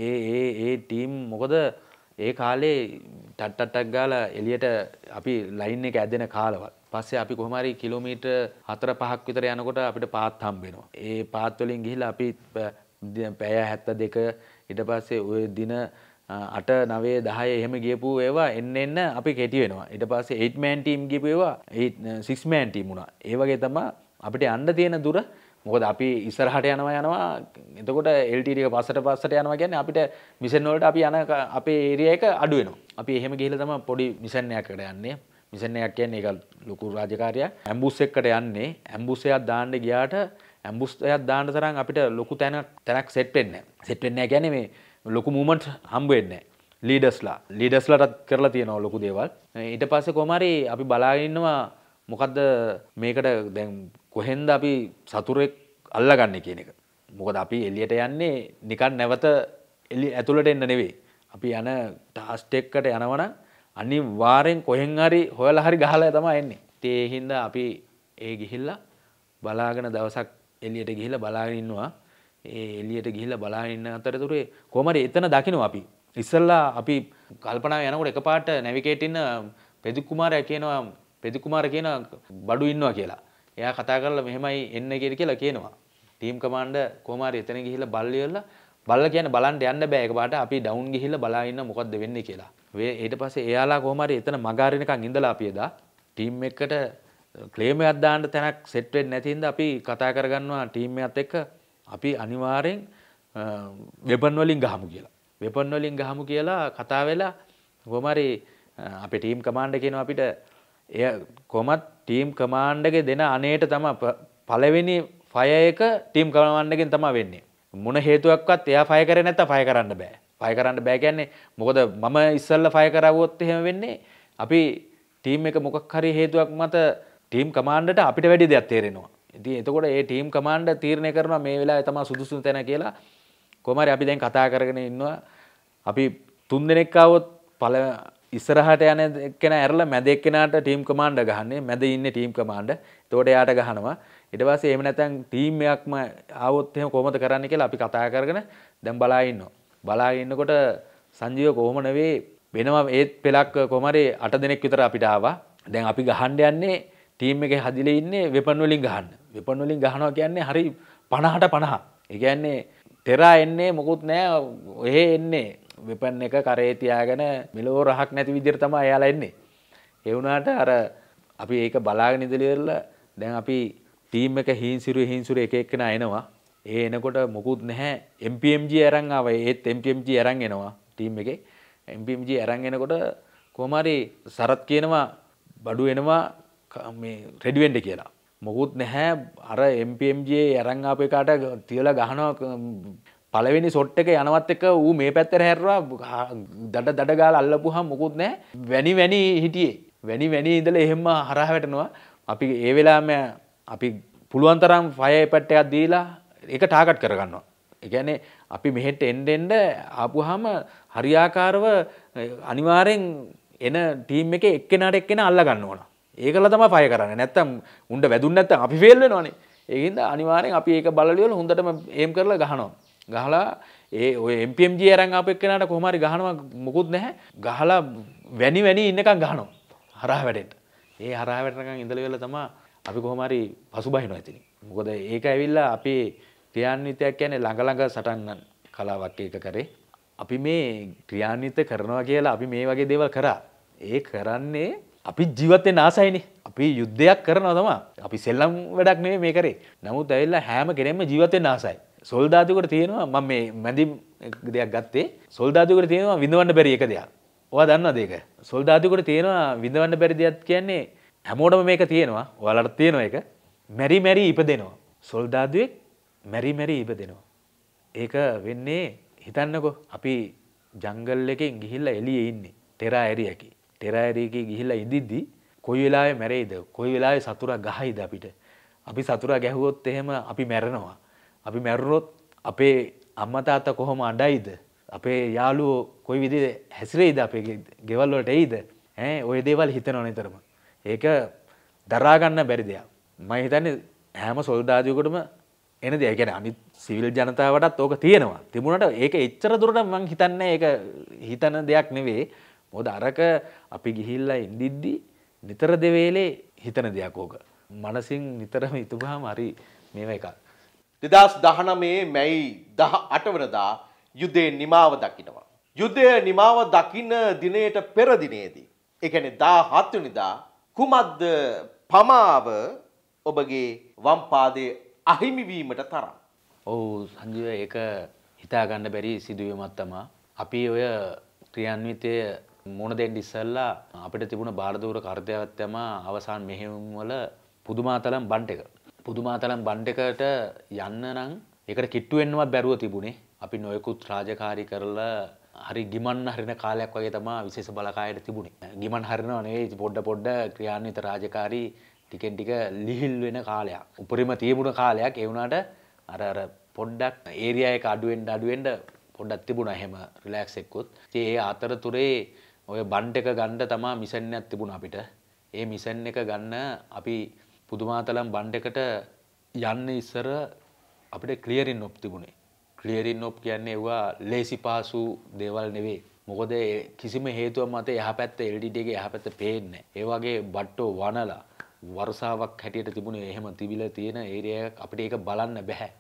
ඒ ඒ ඒ ටීම් මොකද ඒ කාලේ ටට්ටටක් ගාල එලියට අපි ලයින් එක ඇදෙන කාලවත් පස්සේ අපි කොහමරි කිලෝමීට හතර පහක් විතර යනකොට අපිට පාත් හම්බෙනවා ඒ පාත්වලින් ගිහිල අපි පැය හැත්ත දෙක ඉට පස්සේ ඔය දින අට නවේ දහය එහෙම ගියපු ඒවා එන්න එන්න අපි කෙටි වෙනවා එට පස්සේ ඒටමෑන් ටීම් ගිපේවා සික්ස්මෑන් ටීම් වුණා ඒවගේ තම අපිට අන්ඩ තියෙන දුර මොකද අපි ඉස්සරහට යනවා යනවා එතකොට එල්ටටික පස්සට පස්සට යනවා ගැන අපිට මිසන්වලට අපි යන අපේ ඒරිය එක අඩුවෙනවා අපි එහෙම ගිහිල තම පොඩි මිසන්නයක්කට යන්නේ මිසන්නයක් කියන්නේ එක ලොකු රාජකාරය ඇම්බුස් එක්කට යන්නේ ඇම්බුස්සයක් දාන්න ගියාට ඇම්බුස්යක් දාන්න තරම් අපිට ලොකු තැන තැනක් සෙට්වෙන්න සෙට්වෙන්න ගැනේ ලොකු මූමට් හම්බුවෙන්නේ ලීඩස්ලා ලීඩස්ලටත් කරලා තියෙනව ලොකු දේවල් ඊට පස්සේ කොමරි අපි බලාගන්නවා මොකක්ද මේකට දැන් කොහෙන්ද අපි සතුරෙක් අල්ලගන්න කියන එක මොකද අපි එලියට යන්නේ නිකන් නැවත එලි ඇතුළට එන්න නෙවේ අපි යන ටාස්ටෙක්කට යනවන අනි වාරෙන් කොහෙන් හරි හොයල හරි ගහලා තමා එන්නේ තේහින්ද අපි ඒ ගිහිල්ලා බලාගෙන දවසක් එලියට ගිහිල බලාගෙනන්නවා ඒ එලියට ගිහිල්ල බලාන්න අතරතුරේ කොමර එතන දකිනවා අපි. ඉස්සල්ලා අපි කල්පනා යනකොට එක පාට නැවිකේටන්න පෙදුකුමාරය කියනවා පෙදුකුමාර කියන බඩු ඉන්නවා කියලා. එයා කතා කරලා මෙහෙමයි එන්න කියෙ කියලා කියනවා. ටීම් කමාන්ඩ කෝමාර එතන ගිහිල බල්ලියල්ල බල්ල කියන බලන්ට යන්න බෑකවාට අපි ඩවන් ගිහිල්ල බලාඉන්න මොකක්ද වෙන්න කියලා. වේ ඊට පස්සේ එයාලා කෝමාරි එතන මගාරණකං ඉඳලා අපියදා ටීම් එකට ක්ලේම අදදාන්ට තැනක් සෙට්වෙන් නැතින්ද අපි කතා කරගන්නවා ටීම් අත් එක්ක අපි අනිවාරෙන් වෙපන් වලින් ගහමු කියලා වෙපන් වලින් ගහමු කියලා කතා වෙලා කොමරි අප ටීම් කමාන්්ඩ කියෙන අපිට එය කොමත් ටීම් කමාන්්ඩගේ දෙන අනේට තම පලවෙනි ෆයක ටීම් කමවන්නගෙන් තම වෙන්නේ මුණ හේතුවක්වත් එයා ෆය කර නැත ෆය කරන්න බෑ ෆය කරන්න බෑගැන්නේ මොකද මම ඉස්සල්ල ෆය කරවොත් එහෙම වෙන්නේ අපි ටීම් එක මොකක් හරි හේතුවක් මත ටීම් කමාන්්ඩට අපිට වැඩි දෙයක් තේරෙනවා ඉති එතකොට ඒ ටීම් කමන්්ඩ තීරණය කරන මේ වෙලා එතම සුදුසු තැන කියලා කොමරි අපි දැන් කතා කරගෙන ඉන්නවා අපි තුන් දෙනෙක්කාවොත් පල ඉස්සරහට යන කෙන ඇරල මැදක්කෙනට ටීම් කමන්්ඩ ගහන්නේ මැද ඉන්න ටීම් කමන්ඩ තෝට යාට ගහනවා ඉටවාස එම නැතැන් ටීම්යක්ම අවත්තයම කොමත කරන්න කියලා අපි කතා කරගෙන දැම් බලාඉන්න. බලාඉන්නකොට සංජීව කොහොම නවේ වෙනවා ඒත් පෙලක් කොමරේ අට දෙනෙක් විතර අපිටාව දැන් අපි ගහන්ඩ යන්නේ ටීම් එක හදිල ඉන්නේ වෙපන්වලින් ගහන්න විපන්වලින් ගහනවා කියන්නේ හරි පණහට පණහා ඒගැන්නේ තෙරා එන්නේ මොකුත් නෑ ඔහෙ එන්නේ විපන් එක කරේතියාගෙන මෙලෝ රහක් නැති විදිර තම අයාලා එන්නේ. එවුනාට අර අපි ඒක බලාගෙන ඉදිලිවෙල්ල දැන් අපි ටීම් එක හින්සිරු හින්සුර එක එක්කෙන එනවා ඒ එනකොට මොකුත් නැහැ MPMG ඇරං ආව ඒත් MPMG ඇරං එනවා ටීම් එකේ MPMG ඇරං එනකොට කොහමරි සරත් කියනවා බඩු එනවා රෙඩිවෙන්ඩ කියලා මොකුත් නැහැ අර MPMGේ ඇරං අපේ කාට තියල ගහනවා පලවෙනි සොට් එක යනවත් එක වූ මේ පැත්තර හැරවා දඩ දඩගාල අල්ලපු හා මොකුත් නෑ වැනි වැනි හිටියේ වැනි වැනි ඉඳල එහෙම හරහවැටනවා අපි ඒ වෙලාම අපි පුළුවන්තරම් ෆය පැට්ටයක් දීලා එක ටාකට් කරගන්නවා. එකැනේ අපි මෙහෙට එන්ඩෙන්ඩ ආපුහම හරියාකාරව අනිවාරෙන් එන ටීම් එක එක්කෙනට එක්කෙන අල්ලගන්න ඕන ඒකල තම පය කරන්න නැත්තම් උන්ට වැදුන් නැත්ත අපි ෆෙල් වෙනවානේ ඒහින්ද අනිවාරෙන් අපි ඒක බලලියවල හොඳටම ඒම් කරලා ගහනවා ගහලා ඒ එම්පම්ජ අරන් අප එක්කෙනට කොහමරි ගහනවා මොකුත් නැහැ ගහලා වැනි වැනි ඉන්නකම් ගහනවා හරහ වැඩෙන්ට ඒ හරහ වැටනකම් ඉඳලවෙල තම අපි කොහමරි පසු බහිනවා ඇතිනි මොකද ඒක ඇවිල්ලා අපි ක්‍රියාන්විතයක් කියන්නේ ළඟළඟ සටන්නන් කලාවක් ඒක කරේ අපි මේ ක්‍රියාන්විත කරනවා කියලා අපි මේ වගේ දේවල් කරා ඒ කරන්නේ අපි ජීවතය නාසයිනේ අපි යුද්ධයක් කරනවා තමා අපි සෙල්ලම් වැඩක් නේ මේ කරේ නමුත් ඇල්ලා හෑම කෙනෙම ජීවතය නාසයි. සොල්දාතිකට තියෙනවා මම මේ මැදිම් දෙයක් ගත්තේ සොල්දාතිකට තියෙනවා විඳවන්න බැරි එක දෙයක් ඔවා දන්න දෙක සොල්දාතිකට තියෙනවා විඳවන්න බැරි දෙයක් කියන්නේ හැමෝටම මේක තියෙනවා ඔයාලට තියෙනවා එක මැරි මැරි ඉපදෙනවා සොල්දාදුවෙක් මැරි මැරි ඉපදෙනවා ඒක වෙන්නේ හිතන්නකෝ අපි ජංගල් එකෙන් ගිහිල්ලා එළියේ ඉන්නේ ටෙරා ඇරියකි ටෙරෑරයකේ ගිහිල්ලා ඉදිද්දි කොයි වෙලාවේ මැරෙයිද කොයි වෙලාවේ සතුරා ගහයිද අපිට අපි සතුරා ගැහුවොත් එහෙම අපි මැරෙනවා අපි මැරුණොත් අපේ අම්මා තාත්තා කොහොම අඬයිද අපේ යාළුවෝ කොයි විදිහට හැසිරෙයිද අපේ ගෙවල් වලට එයිද ඈ ওই දේවල් හිතනවා නිතරම ඒක දරා ගන්න බැරි දෙයක් මම හිතන්නේ හැම සොල්දාදුවෙකුටම එන දෙයක්. ඒ කියන්නේ අනිත් සිවිල් ජනතාවටත් ඕක තියෙනවා. තිබුණාට ඒක එච්චර දුරට මම හිතන්නේ ඒක හිතන දෙයක් නෙවෙයි. මොද අරක අපි ගිහිල්ලා ඉන්දිද්දි නිතර දෙවේලේ හිතන දෙයක් ඕක. මනසින් නිතරම ඉතුබහම හරි මේව එකක්. දෙදස් දහනමේ මැයි දහ අටවනදා යුද්ධය නිමාව දකිනවා. යුද්ධය නිමාව දකින්න දිනයට පෙරදිනේදී. එකන දා හත්වනිදා කුමද්ද පමාව ඔබගේ වම්පාදය අහිමිවීමට තරම්. ඔවු සංජීව එක හිතාගන්න බැරි සිදුවමත්තමා. අපි ඔය ක්‍රියන්විතය මොනදෙන්ට ඉස්සල්ලා අපිට තිබුණ බාරදූර කර්තයවත්තම අවසාන් මෙහෙවුම්වල පුදුමාතලම් බන්ට එක. පුදුමාතලම් බන්ට එකට යන්න නම් එකට කිට්ටුවෙන්වත් බැරුව තිබුණේ අපි නොයකුත් රාජකාරි කරලා හරි ගිමන් හරින කාලයක් වගේ තමා විශේෂ බලකායට තිබුණේ ගිමන් හරිනවනේ පොඩ්ඩ පොඩ්ඩ ක්‍රියාන්විත රාජකාරී ටිකෙන් ටික ලිහිල් වෙන කාලයක් උපරිම තියමුණ කාලයක් එවුණට අර පොඩ්ඩක් ඒරියයක අඩුවෙන්ට අඩුවෙන්ට පොඩ්ඩක් තිබුණ හෙම රිලෑක්ස් එක්කුත් ඒ අතරතුරේ ඔය බන්ට් එක ගන්න තමා මිෂන් එකක් තිබුණා අපිට. ඒ මිෂන් එක ගන්න අපි පුදුමාතලම් බන්ඩ් එකට යන්න ඉස්සර අපිට ක්ලියරින් ඔප් තිබුණේ. ක්ලියරින් ඔප් කියන්නේ ඒවා ලේසි පාසු දේවල් නෙවෙයි. මොකද කිසිම හේතුව මත යහ පැත්ත එල්ඩිඩගේ යහ පැත්ත පේන්න. ඒවගේ බට්ටෝ වනලා වර්සාවක් හැටියට තිබුණේ එහෙම තිබිල තියෙන ඒරය අපිට ඒක බලන්න බැහැ.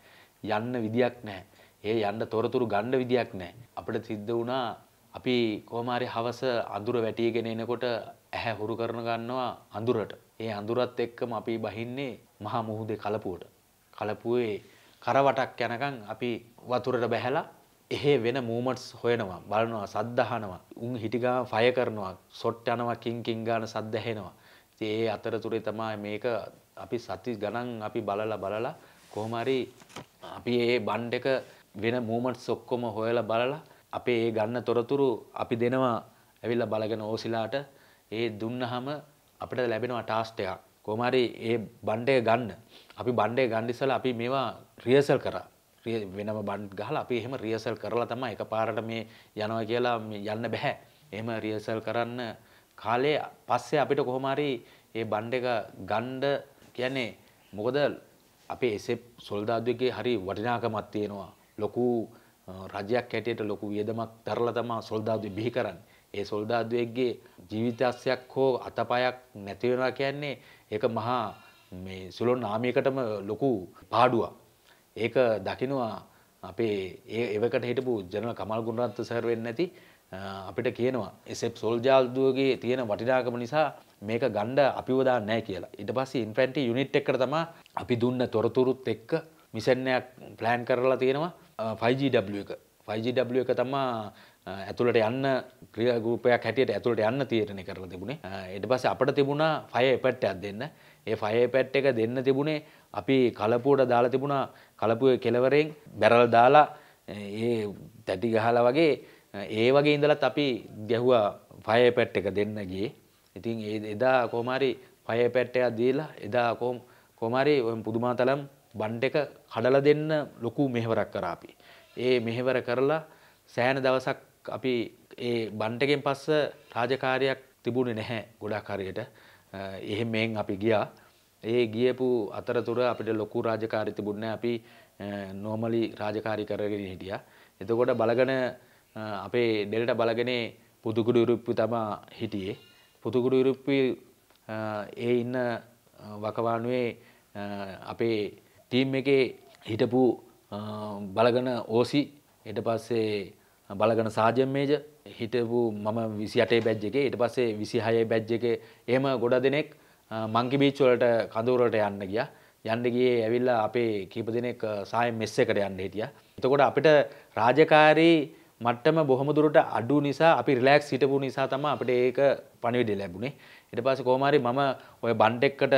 යන්න විදියක් නෑ. ඒ යන්න තොරතුරු ගණ්ඩ විදියක් නෑ. අපට සිද්ධ වුණා අපි කොහමාරි හවස අඳුර වැටියගෙන එනකොට ඇහැ හුරු කරන ගන්නවා අඳුරට. ඒ අඳුරත් එක්කම අපි බහින්නේ මහා මුහුදේ කලපුවට. කලපුවේ කරවටක් යනකම් අපි වතුරට බැහැලා එහෙ වෙන මූමට්ස් හොයනවා බලනවා සද්ධහනවා උන් හිටිගා ෆය කරනවා සොට් යනවා කින් කින් ගාන සද්ද ඇහෙනවා. ඉතින් ඒ අතරතුරේ තමයි මේක අපි සති ගණන් අපි බලලා බලලා කොහොම හරි අපි මේ බණ්ඩ එක වෙන මූමන්ට්ස් ඔක්කොම හොයලා බලලා අපේ ඒ ගන්න තොරතුරු අපි දෙනවා ඇවිල්ලා බලගෙන ඕසිලාට ඒ දුන්නහම අපිට ලැබෙනවා ටාස්ට් එකක්. කොහොමhari ඒ බණ්ඩය ගන්න. අපි බණ්ඩය ගන්න ඉස්සලා අපි මේවා රියර්සල් කරා. වෙනම බණ්ඩ ගහලා අපි එහෙම රියර්සල් කරලා තමයි එකපාරට මේ යනවා කියලා යන්න බෑ. එහෙම රියර්සල් කරන්න කාලේ පස්සේ අපිට කොහොමhari ඒ බණ්ඩ එක ගණ්ඩ කියන්නේ මොකද අපේ එසේ සොල්දාදුවගේ හරි වටිනාකමක් තියෙනවා. ලොකු රජයක් හැටියට ලොකු වියදමක් දරලා තමා සොල්දාදුව බිහි කරන්නේ. ඒ සොල්දාදුවෙක්ගේ ජීවිතයක් හෝ අතපයක් නැති වෙනවා කියන්නේ ඒක මහා මේ සුළොන් නාමයකටම ලොකු පාඩුවක්. ඒක දකිනවා අපේ ඒ එවකට හිටපු ජනරල් කමල් ගුණරත්න සර් වෙන්නේ නැති අපිට කියනවා එසෙප් සොල්ජාදුවගේ තියෙන වටිනාකම නිසා මේක ගණ්ඩ අපිව දාන්නේ නැහැ කියලා. ඊට පස්සේ ඉන්ෆැන්ටි යුනිට් එකට තමයි අපි දුන්න තොරතුරුත් එක්ක මිෂන් එකක් ප්ලෑන් කරලා තියෙනවා. 5GW එක 5GW එක තමා ඇතුළට යන්න ක්‍රිය ගූපයක් හැටියට ඇතුළට යන්න තීරණය කරලා තිබුණේ ඊට පස්සේ අපිට තිබුණා ෆයර් එපැට්ටයක් දෙන්න ඒ ෆයර් එපැට් එක දෙන්න තිබුණේ අපි කලපුවට දාලා තිබුණා කලපුවේ කෙලවරෙන් බැරල් දාලා ඒ තැටි ගහලා වගේ ඒ වගේ ඉඳලත් අපි ගැහුවා ෆයර් එපැට් එක දෙන්න ගියේ ඉතින් එදා කොහොම හරි ෆයර් එපැට් එකක් දීලා එදා කොහොම හරි පුදුමාතලම් බණ්ඩ එක කඩලා දෙන්න ලොකු මෙහෙවරක් කරා අපි. ඒ මෙහෙවර කරලා සෑහෙන දවසක් අපි ඒ බණ්ඩ එකෙන් පස්ස රාජකාරියක් තිබුණේ නැහැ ගොඩාක් හරියට. එහෙම මෙහෙන් අපි ගියා. ඒ ගියපු අතරතුර අපිට ලොකු රාජකාරී තිබුණේ අපි නෝමලි රාජකාරී කරගෙන හිටියා. එතකොට බලගෙන අපේ ඩෙල්ට බලගනේ පුදුකුඩු ඉරුප්පි තමා හිටියේ. පුදුකුඩු ඉරුප්පි ඒ ඉන්න වකවානුවේ අපේ ටීම් එකේ හිටපු බලගන ඕසි එට පස්සේ බලගන සාජම් මේජ හිටපු මම විසි අටේ බැජ් එක එට පස්සේ විසි හයේ බැජ් එක එහම ගොඩ දෙනෙක් මංකි බීච්චවලට කඳුරට යන්න ගිය යන්නගේ ඇවිල්ලා අපේ කීප දෙනෙක් සාය මෙස්ස එකට යන්න හිටිය. එතකොට අපිට රාජකාරී මට්ටම බොහොමදුරට අඩු නිසා අපි රිලෑක්ස් හිටපු නිසා තම අපට ඒක පණිවිඩ ලැබුණේ එට පස කෝමාරි මම ඔය බන්්ඩෙක්කට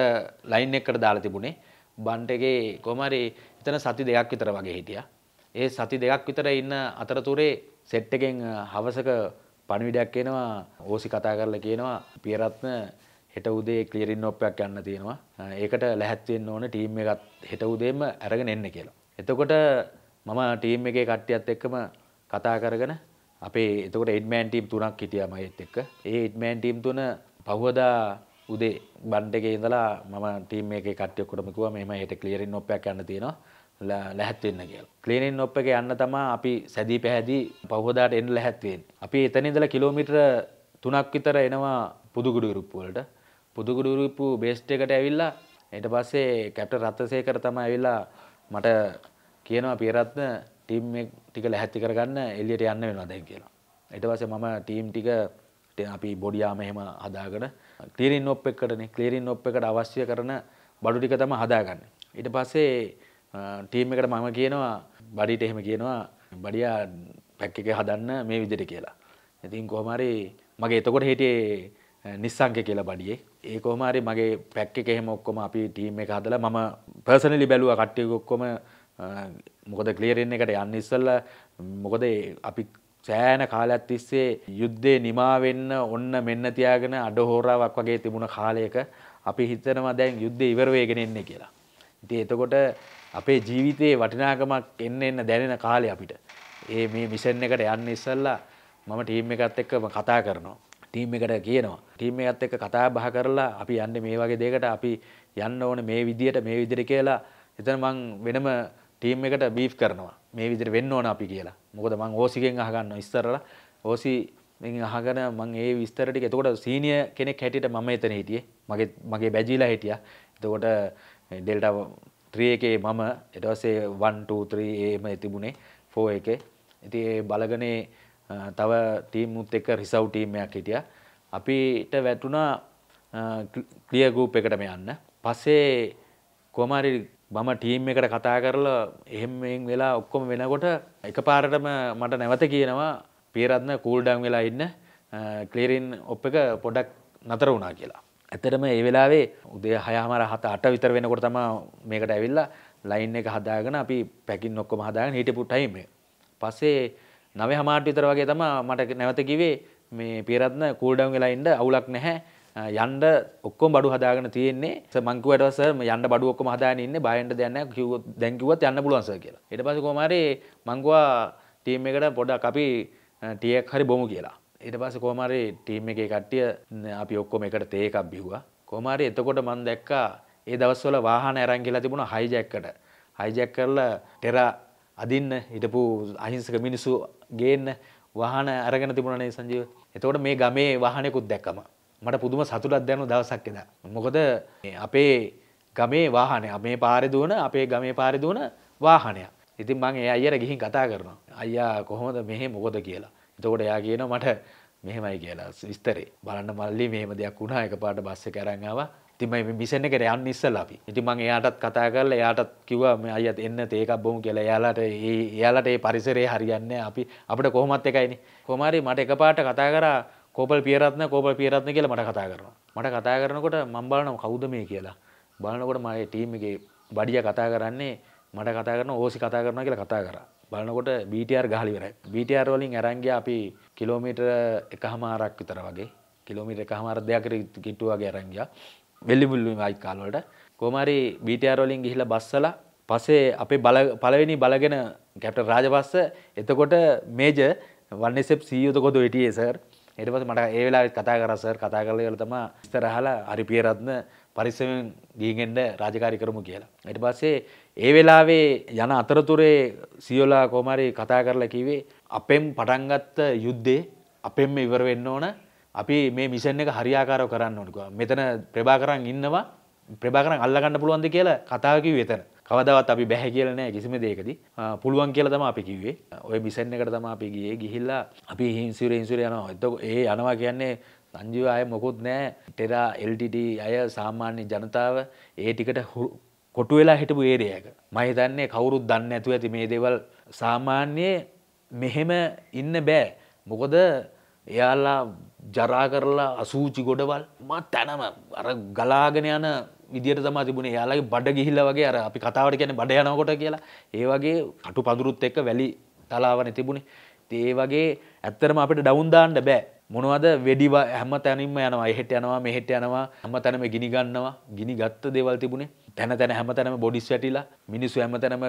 ලයින් එක්කට දාලා තිබුණේ බන්ටගේ කොමරි එතන සති දෙයක් විතර වගේ හිටිය. ඒ සති දෙයක් විතර ඉන්න අතරතුරේ සෙට්ටකෙන් හවසක පණවිඩයක් එනවා ඕසි කතා කරලා කියනවා පියරත්න හෙට උදේ කලියරින් ඔප්පයක් යන්න තියෙනවා ඒකට ලැහැත්වෙන්න ඕන ටීම් එකත් හෙට උදේම ඇරගෙන එන්න කියලා. එතකොට මම ටීම් එකේ කට්ටියත් එක්කම කතා කරගෙන අපේ එතකොට එඩ්මෑන් ටීම් තුනක් හිටියම ඒත් එක්ක ඒ එඩ්මෑන් ටීම් තුන පහුවදා උදේ බඩ් එකේ ඉඳලා මම ටීම් එකේ කට්ටියක්කොටම කිව්වා මෙහෙම හෙට ක්ලියරින් ඔප්පයක් යන්න තියෙනවා ලැහත් වෙන්න කියලා. ක්ලියරින් ඔප් එකේ යන්න තමයි අපි සැදී පැහැදී පහවදාට එන්න ලැහත් වෙන්නේ. අපි එතන ඉඳලා කිලෝමීටර 3ක් විතර එනවා පුදුගුඩු ඉරුප්පු වලට. පුදුගුඩු ඉරුප්පු බේස්ට් එකට ඇවිල්ලා ඊට පස්සේ කැප්ටන් රත්නසේකර තමයි ඇවිල්ලා මට කියනවා පියරත්න ටීම් එක ටික ලැහැත්ති කරගන්න එළියට යන්න වෙනවා දැන් කියලා. ඊට පස්සේ මම ටීම් ටික අපි බොඩියාම එහෙම හදාගෙන කලීරින් ඔප් එකටනේ කලීරින් ඔප් එකට අවශ්‍ය කරන බඩු ටික තම හදාගන්න. ඊට පස්සේ ටීම් එකට මම කියනවා බඩිට එහෙම කියනවා බඩියා පැක් එක හදන්න මේ විදිහට කියලා. ඉතින් කොහොම හරි මගේ එතකොට හිටියේ නිස්සංක කියලා බඩියේ. ඒ කොහොම හරි මගේ පැක් එක එහෙම ඔක්කොම අපි ටීම් එක හදලා මම පර්සනලි බැලුවා කට්ටිය ඔක්කොම මොකද ක්ලියරින් එකට යන්න ඉස්සෙල්ලා මොකද අපි සෑන කාලයක් තිස්සේ යුද්ධේ නිමා වෙන්න ඔන්න මෙන්න තියාගෙන අඩ හෝරාවක් වගේ තිබුණ කාලයක අපි හිතනවා දැන් යුද්ධේ ඉවර වෙගෙන එන්නේ කියලා. ඉතින් එතකොට අපේ ජීවිතයේ වටිනාකමක් එන්න එන්න දැනෙන කාලේ අපිට. ඒ මේ මිෂන් එකට යන්න ඉස්සෙල්ලා මම ටීම් එකත් එක්කම කතා කරනවා. ටීම් එකට කියනවා. ටීම් එකත් එක්ක කතා බහ කරලා අපි යන්නේ මේ වගේ දෙයකට අපි යන්න ඕනේ මේ විදියට මේ විදියට කියලා එතන මං වෙනම ටීම් එකට බීෆ් කරනවා මේ විදිහට වෙන්න ඕන අපි කියලා. මොකද මං ඕසිගෙන් අහගන්නවා ඉස්සරලා. ඕසි මෙන් අහගෙන මං ඒ විස්තර ටික එතකොට සීනියර් කෙනෙක් හැටියට මම එතන හිටියේ. මගේ මගේ බැජිලා හිටියා. එතකොට ඩෙල්ටා 3 එකේ මම ඊට පස්සේ 1 2 3 එහෙම තිබුණේ 4 එකේ. ඉතින් ඒ බලගනේ තව ටීම් උත් එක්ක රිසර්ව් ටීම් එකක් හිටියා. අපිට වැටුණා ක්ලිය ගෲප් එකට මේ යන්න. පස්සේ කොමාරි මම ටීම් එකට කතා කරලා එහෙම වෙලා ඔක්කොම වෙනකොට එක පාරටම මට නැවත කියනවා පියරත්න කූල්ඩන් වෙලා ඉන්න ක්ලීරින් ඔප් එක පොඩක් නතර වුණා කියලා. ඇතරම ඒ වෙලාවේ උදේ හයහමර හත අට විතර වෙනකොට තම මේකට ඇවිල්ලා ලයින් එක හදාගෙන අපි පැකින් ඔක්කොම හදාගෙන හිටපු ටයිම් එක. පස්සේ නව හමාට විතර වගේ තම මට නැවත කිවේ මේ පියරත්න කූල්ඩන් වෙලා ඉන්න අවුලක් නැහැ යන්ඩ ඔක්කො බඩු හදාගෙන තියන්නේ මංක වැටස යන්න බඩුවක්ම හදානන්න බයන්ට දැන්න කිව දැංකිවත් යන්න පුලුවන්ස කියලා එට පස කෝමරි මංගවා ටීම් එකට පොඩක් අපි ටියක් හරි බොම කියලා එට පස කෝමරි ටීම් එක කට්ටිය අපි ඔක්කොම එකට තේකක් බිහවා කෝමරි එතකොට මන් දැක්කා ඒ දවස්වල වාහන ඇරන් කියලා තිබුණ හයිජැක්කට හයිජැක් කරලා ටෙර අදින්න හිටපු අහිංසක මිනිස්සු ගේන්න වහන අරගෙන තිබුණනේ සංජීව එතකොට මේ ගමේ වාහනයකුත් දැක්කම මට පුදුම සතුටක් දැනු දවසක් එදා. මොකද අපේ ගමේ වාහනය මේ පාරි දුවන අපේ ගමේ පාරි දුවන වාහනයක්. ඉතින් මං ඒ අයියට ගිහින් කතා කරනවා. අයියා කොහොමද මෙහෙ මොකද කියලා. එතකොට එයා කියනවා මට මෙහෙමයි කියලා විස්තරේ. බලන්න මල්ලි මෙහෙම දෙයක් වුණා එකපාරට බස් එක අරන් ආවා. ඉතින් මම මිෂන් එකට යන්න ඉස්සලා අපි. ඉතින් මං එයාටත් කතා කරලා එයාටත් කිව්වා මේ අයියත් එන්න තේකක් බොමු කියලා. එයාලට ඒ එයාලට ඒ පරිසරය හරියන්නේ අපි අපිට කොහොමත් එකයිනේ. කොහොම හරි මට එකපාරට කතා කරා කෝපල් පියරත්න කෝපල් පියරත්න කියලා මට කතා කරනවා මට කතා කරනකොට මම බලනවා කවුද මේ කියලා බලනකොට මගේ ටීම් එකේ බඩිය කතා කරන්නේ මට කතා කරන ඕසි කතා කරනවා කියලා කතා කරා බලනකොට BTR ගහලා ඉවරයි BTR වලින් අරන් ගියා අපි කිලෝමීටර එකහමාරක් විතර වගේ කිලෝමීටර එකහමාර දෙකක් කිට්ටු වගේ අරන් ගියා වෙල්ලිබුල්ලුයි බයික් කාල වලට කොහොම හරි BTR වලින් ගිහිල්ලා බස්සලා පස්සේ අපේ බල පළවෙනි බලගෙන කැප්ටන් රාජපස්ස එතකොට මේජර් 1SF CEO තකොද හිටියේ සර් නිටපස මට ඒවෙලා කතා කරසර් කතා කරලවල තම ස්තරහලා අරිපියරත්න පරිස්සමෙන් ගීගෙන්ඩ රාජකාරි කරමු කියලා. එට පස්සේ ඒ වෙලාවේ යන අතරතුරේ සියෝලා කෝමරි කතා කරලා කිවේ අපෙන් පටන්ගත්ත යුද්ධේ අපෙන්ම ඉවර වෙන්න ඕන අපි මේ මිසන් එක හරියාකාරව කරන්න ඕනක මෙතන ප්‍රභා කරන් ඉන්නවා ප්‍රභා කරන් අල්ලගන්න පුළුවන්ද කියලා කතාවකි වෙතන කවදවත් අපි බැහැ කියලනෑ කිසිම දේකද පුළුවන් කියල තම අපි කිවේ ඔය මිසන්න එකට තම අපි ගිය ගිහිල්ලා අපි හිංසිර ඉන්සුර යනවා එතක ඒ යනවා කියන්නේ සංජීව අය මොකුත් නෑ ටෙරා එල්ටට අය සාමාන්‍ය ජනතාව ඒ ටිකට කොටු වෙලා හිටපු ඒරයක මහිතන්නේ කවුරුත් දන්න ඇතු ඇති මේ දේවල් සාමාන්‍යයේ මෙහෙම ඉන්න බෑ මොකොද එයාල්ලා ජරා කරලා අසූචි ගොඩවල් මත් තැනම අර ගලාගෙන යන විදිර තම තිබුණ යාලගේ බඩ ගිහිල්ල වගේ අර අපි කතාවට කියන බඩ යනකොට කියලා ඒ වගේ කටු පදුරුත් එක්ක වැලි තලාවන තිබුණේ ඒ වගේ ඇත්තරම අපට ඩවුන්දාන්ඩ බෑ මොනවද වෙඩිව හැම තැනින්ම යනවා එහෙට යනවා මෙහෙට යනවා හැම තැනම ගිනි ගන්නවා ගිනි ගත්ත දේවල් තිබුණේ තැන තැන හැම තැනම බොඩිස් වැටිලා මිනිස්සු හැම තැනම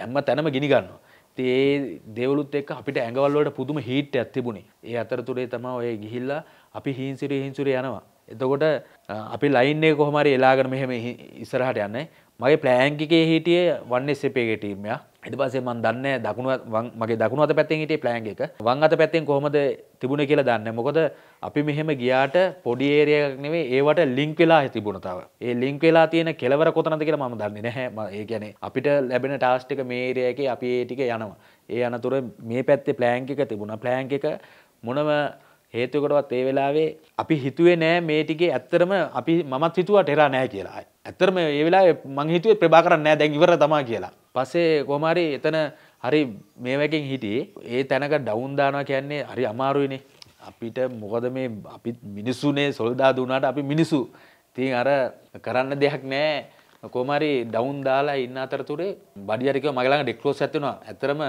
හැම තැනම ගිනි ගන්නවා ඒ දෙවලුත් එක් අපිට ඇඟවල්ලට පුදුම හිට ඇතිබුණේ ඒ අතරතුරේ තම ඔය ගිහිල්ලා අපි හිංසිර හිංසුර යනවා එතකොට අපි ලයින්නේ කොහමරි එලාගෙන මෙහෙම ඉස්සරහට යන්න මගේ ප්ලෑන්කිකේ හිටිය වන්නේ සෙපේගේ ටීමයක් එට පසේ මන් දන්න දකුණ මගේ දකුණ අත පැත්තෙන් හිටේ ප්ලෑන් එක වං අත පැත්තෙන් කොහොමද තිබුණ කියලා දන්න මොකද අපි මෙහෙම ගියාට පොඩි ඒරයක් නෙවේ ඒවට ලිංක් වෙලා තිබුණතාව ඒ ලිංක් වෙලා තියෙන කෙලවර කොතනද කියලා මම දන්නේ නැහැ ඒ කියන්නේ අපිට ලැබෙන ටාස්ටික මේරයක අපි ඒ ටික යනවා ඒ අනතුර මේ පැත්තේ ප්ලෑන්ක එක තිබුණ ප්ලෑන්ක එක මොනම හේතුකටවත් ඒ වෙලාවේ අපි හිතුවේ නෑ මේ ටිකේ ඇත්තරම අපි මමත් හිතුවට එරා නෑ කියලා. ඇත්තරම ඒ වෙලාවේ මං හිතුවේ ප්‍රභා කරන්න නෑ දැන් ඉවර තමයි කියලා. පස්සේ කොහොම හරි එතන හරි මේවැකින් හිටියේ. ඒ තැනක ඩවුන් දානවා කියන්නේ හරි අමාරුයිනේ. අපිට මොකද මේ අපි මිනිස්සුනේ සොල්දාදු වුණාට අපි මිනිස්සු. ඉතින් අර කරන්න දෙයක් නෑ. කොහොම හරි ඩවුන් දාලා ඉන්න අතරතුරේ බඩියරිකව මගේ ළඟ ඩික්ලෝස් ඇත් වෙනවා. ඇත්තරම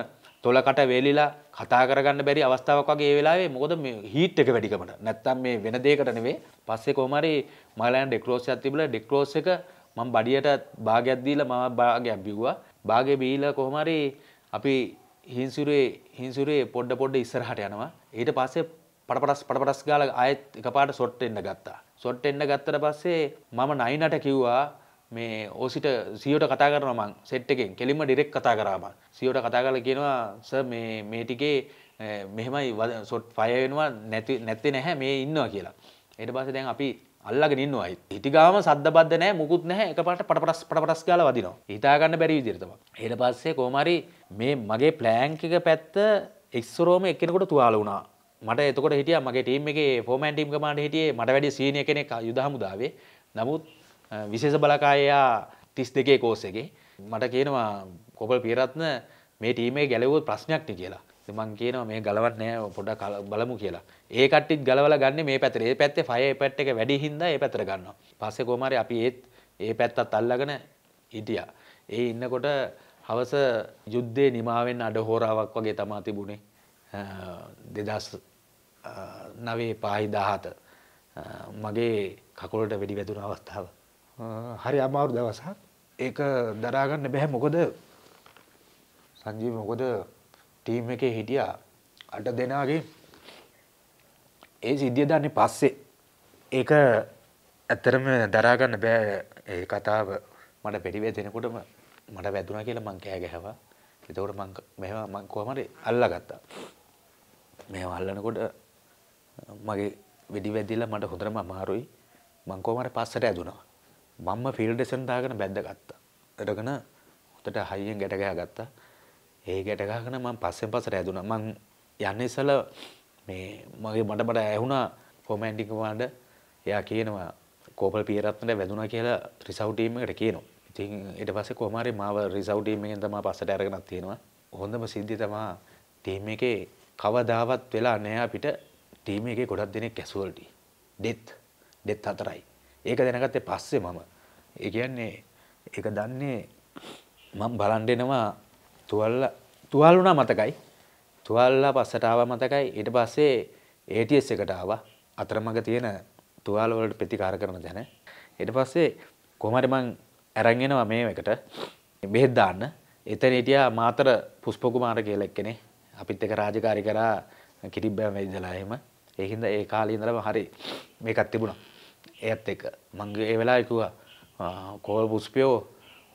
තොලකට වේලිලා කතා කරගන්න බැරි අවස්ථාවක් වගේ ඒ වෙලාවේ මොකද මේ හීට් එක වැඩිකමට. නැත්තම් මේ වෙන දෙයකට නෙවෙයි. පස්සේ කොහොම හරි මගලයන් ඩෙක්‍රෝස් එකක් තිබිලා ඩෙක්‍රෝස් එක මම බඩියට භාගයක් දීලා මම භාගයක් බිව්වා. භාගේ බීලා කොහොම හරි අපි හින්සුරේ හින්සුරේ පොඩ පොඩ ඉස්සරහට යනවා. ඊට පස්සේ පටපටස් පටපටස් ගාලා ආයෙත් එකපාරට ෂොට් එන්න ගත්තා. ෂොට් එන්න ගත්තට පස්සේ මම නයිනට කිව්වා මේ ඕසිට සියෝට e කතා කරන මං සෙට් එකෙන් කෙලිම ඩිරෙක් කතා කරාම සියෝට e කතා කරලා කියනවා සර් මේ මේ ටිකේ මෙහෙමයි සොට් ෆය වෙනවා නැති නැත්තේ නැහැ මේ ඉන්නවා කියලා. ඊට පස්සේ දැන් අපි අල්ලගෙන ඉන්නවා. හිටිගාම සද්ද බද්ද නැහැ මුකුත් නැහැ එකපාරට පටපටස් පටපටස් ගාලා වදිනවා. හිතා ගන්න බැරි විදිහට තමයි. ඊට පස්සේ කොහොම හරි මේ මගේ ප්ලෑන්ක් එක පැත්ත එක්ස්රෝම එක්කෙනෙකුට තුවාල වුණා. මට එතකොට හිටිය මගේ ටීම් එකේ ෆෝමෑන් ටීම් කමාන්ඩ් හිටියේ මට වැඩි සීනියර් කෙනෙක් යුද හමුදාවේ. නමුත් විශේෂ බලකායයා තිස් දෙකේ කෝසගේ මට කියනවා කොබල් පිරත්න මේ ටීමේ ගැලවූ ප්‍රශ්නයක්න කියලා මං කියනවා මේ ගලවන්නෑ පොඩ බලමු කියලා ඒකටත් ගලවල ගන්න මේ පැතරේ පැත්තේ ෆය පැට් එක වැඩි හින්ද ඒ පැතර ගන්න පස්සෙ කෝමර අපි ඒත් ඒ පැත්තත් අල්ලගෙන හිටිය ඒ ඉන්නකොට හවස යුද්ධය නිමාවෙන් අඩ හෝරාවක් වගේ තමා තිබුණේ දෙදස් නවේ පාහිදාහත මගේ කකුලට වැඩි වැදුන අවස්ථාව හරි අමාරු දවසක් ඒක දරාගන්න බැහැ මොකද සංජීව මොකද ටීම් එකේ හිටියා අට දෙනාගේ ඒ සිද්ධිය දන්නේ පස්සේ ඒක ඇත්තරම දරාගන්න බෑ ඒ කතාව මට පෙටිවේ දෙනකොටම මට වැදුනා කියලා මං කෑ ගැහවා එතකොට මං මෙහෙම මං කොහමද අල්ලගත්තා මෙහෙම අල්ලනකොට මගේ වෙඩි වැදිලා මට හොඳටම අමාරුයි මං කොහමද පස්සට ඇදුනා මම ෆිල්ඩෙසන් දාගෙන බැද්ද ගත්තා. එරගෙන හොතට හයියෙන් ගැටගෑ ගත්තා. ඒ ගැටගහගෙන මම පස්සෙන් පස්සට ඇදුණා. මං යන්න ඉස්සල මේ මගේ මට මට ඇහුණා කොමැන්ඩින් කමාන්ඩර් එයා කියනවා කෝපල් පියරත්නට වැදුනා කියලා රිසර්ව් ටීම් එකට කියනවා. ඉතින් ඊට පස්සේ කොහොම හරි මාව රිසර්ව් ටීම් එකෙන් තමයි පස්සට අරගෙනත් තියෙනවා. හොඳම සිද්ධිය තමයි ටීම් එකේ කවදාවත් වෙලා නැහැ අපිට ටීම් එකේ ගොඩක් දෙනෙක් කැසුවල්ටි. ඩෙත් ඩෙත් හතරයි. ඒක දැනගත්තේ පස්සේ මම. ඒ කියන්නේ ඒක දන්නේ මම බලන්න එනවා තුවල්ල තුවල් වුණා මතකයි. තුවල්ලා පස්සට ආවා මතකයි. ඊට පස්සේ ATS එකට ආවා. අතරමඟ තියෙන තුවාල වලට ප්‍රතිකාර කරන දැන. ඊට පස්සේ කොහමද මං අරන් එනවා මේ එකට බෙහෙත් දාන්න. එතන හිටියා මාතර පුෂ්පකුමාර කියලා එක්කනේ. අපිත් එක්ක රාජකාරී කරා කිරිබ්බෑම වෙදලා එහෙම. ඒ හින්දා ඒ කාලේ ඉඳලම හරි මේකක් තිබුණා. ඒත් එක මංගේ ඒ වෙලා එකවා කෝල් පුස්පියෝ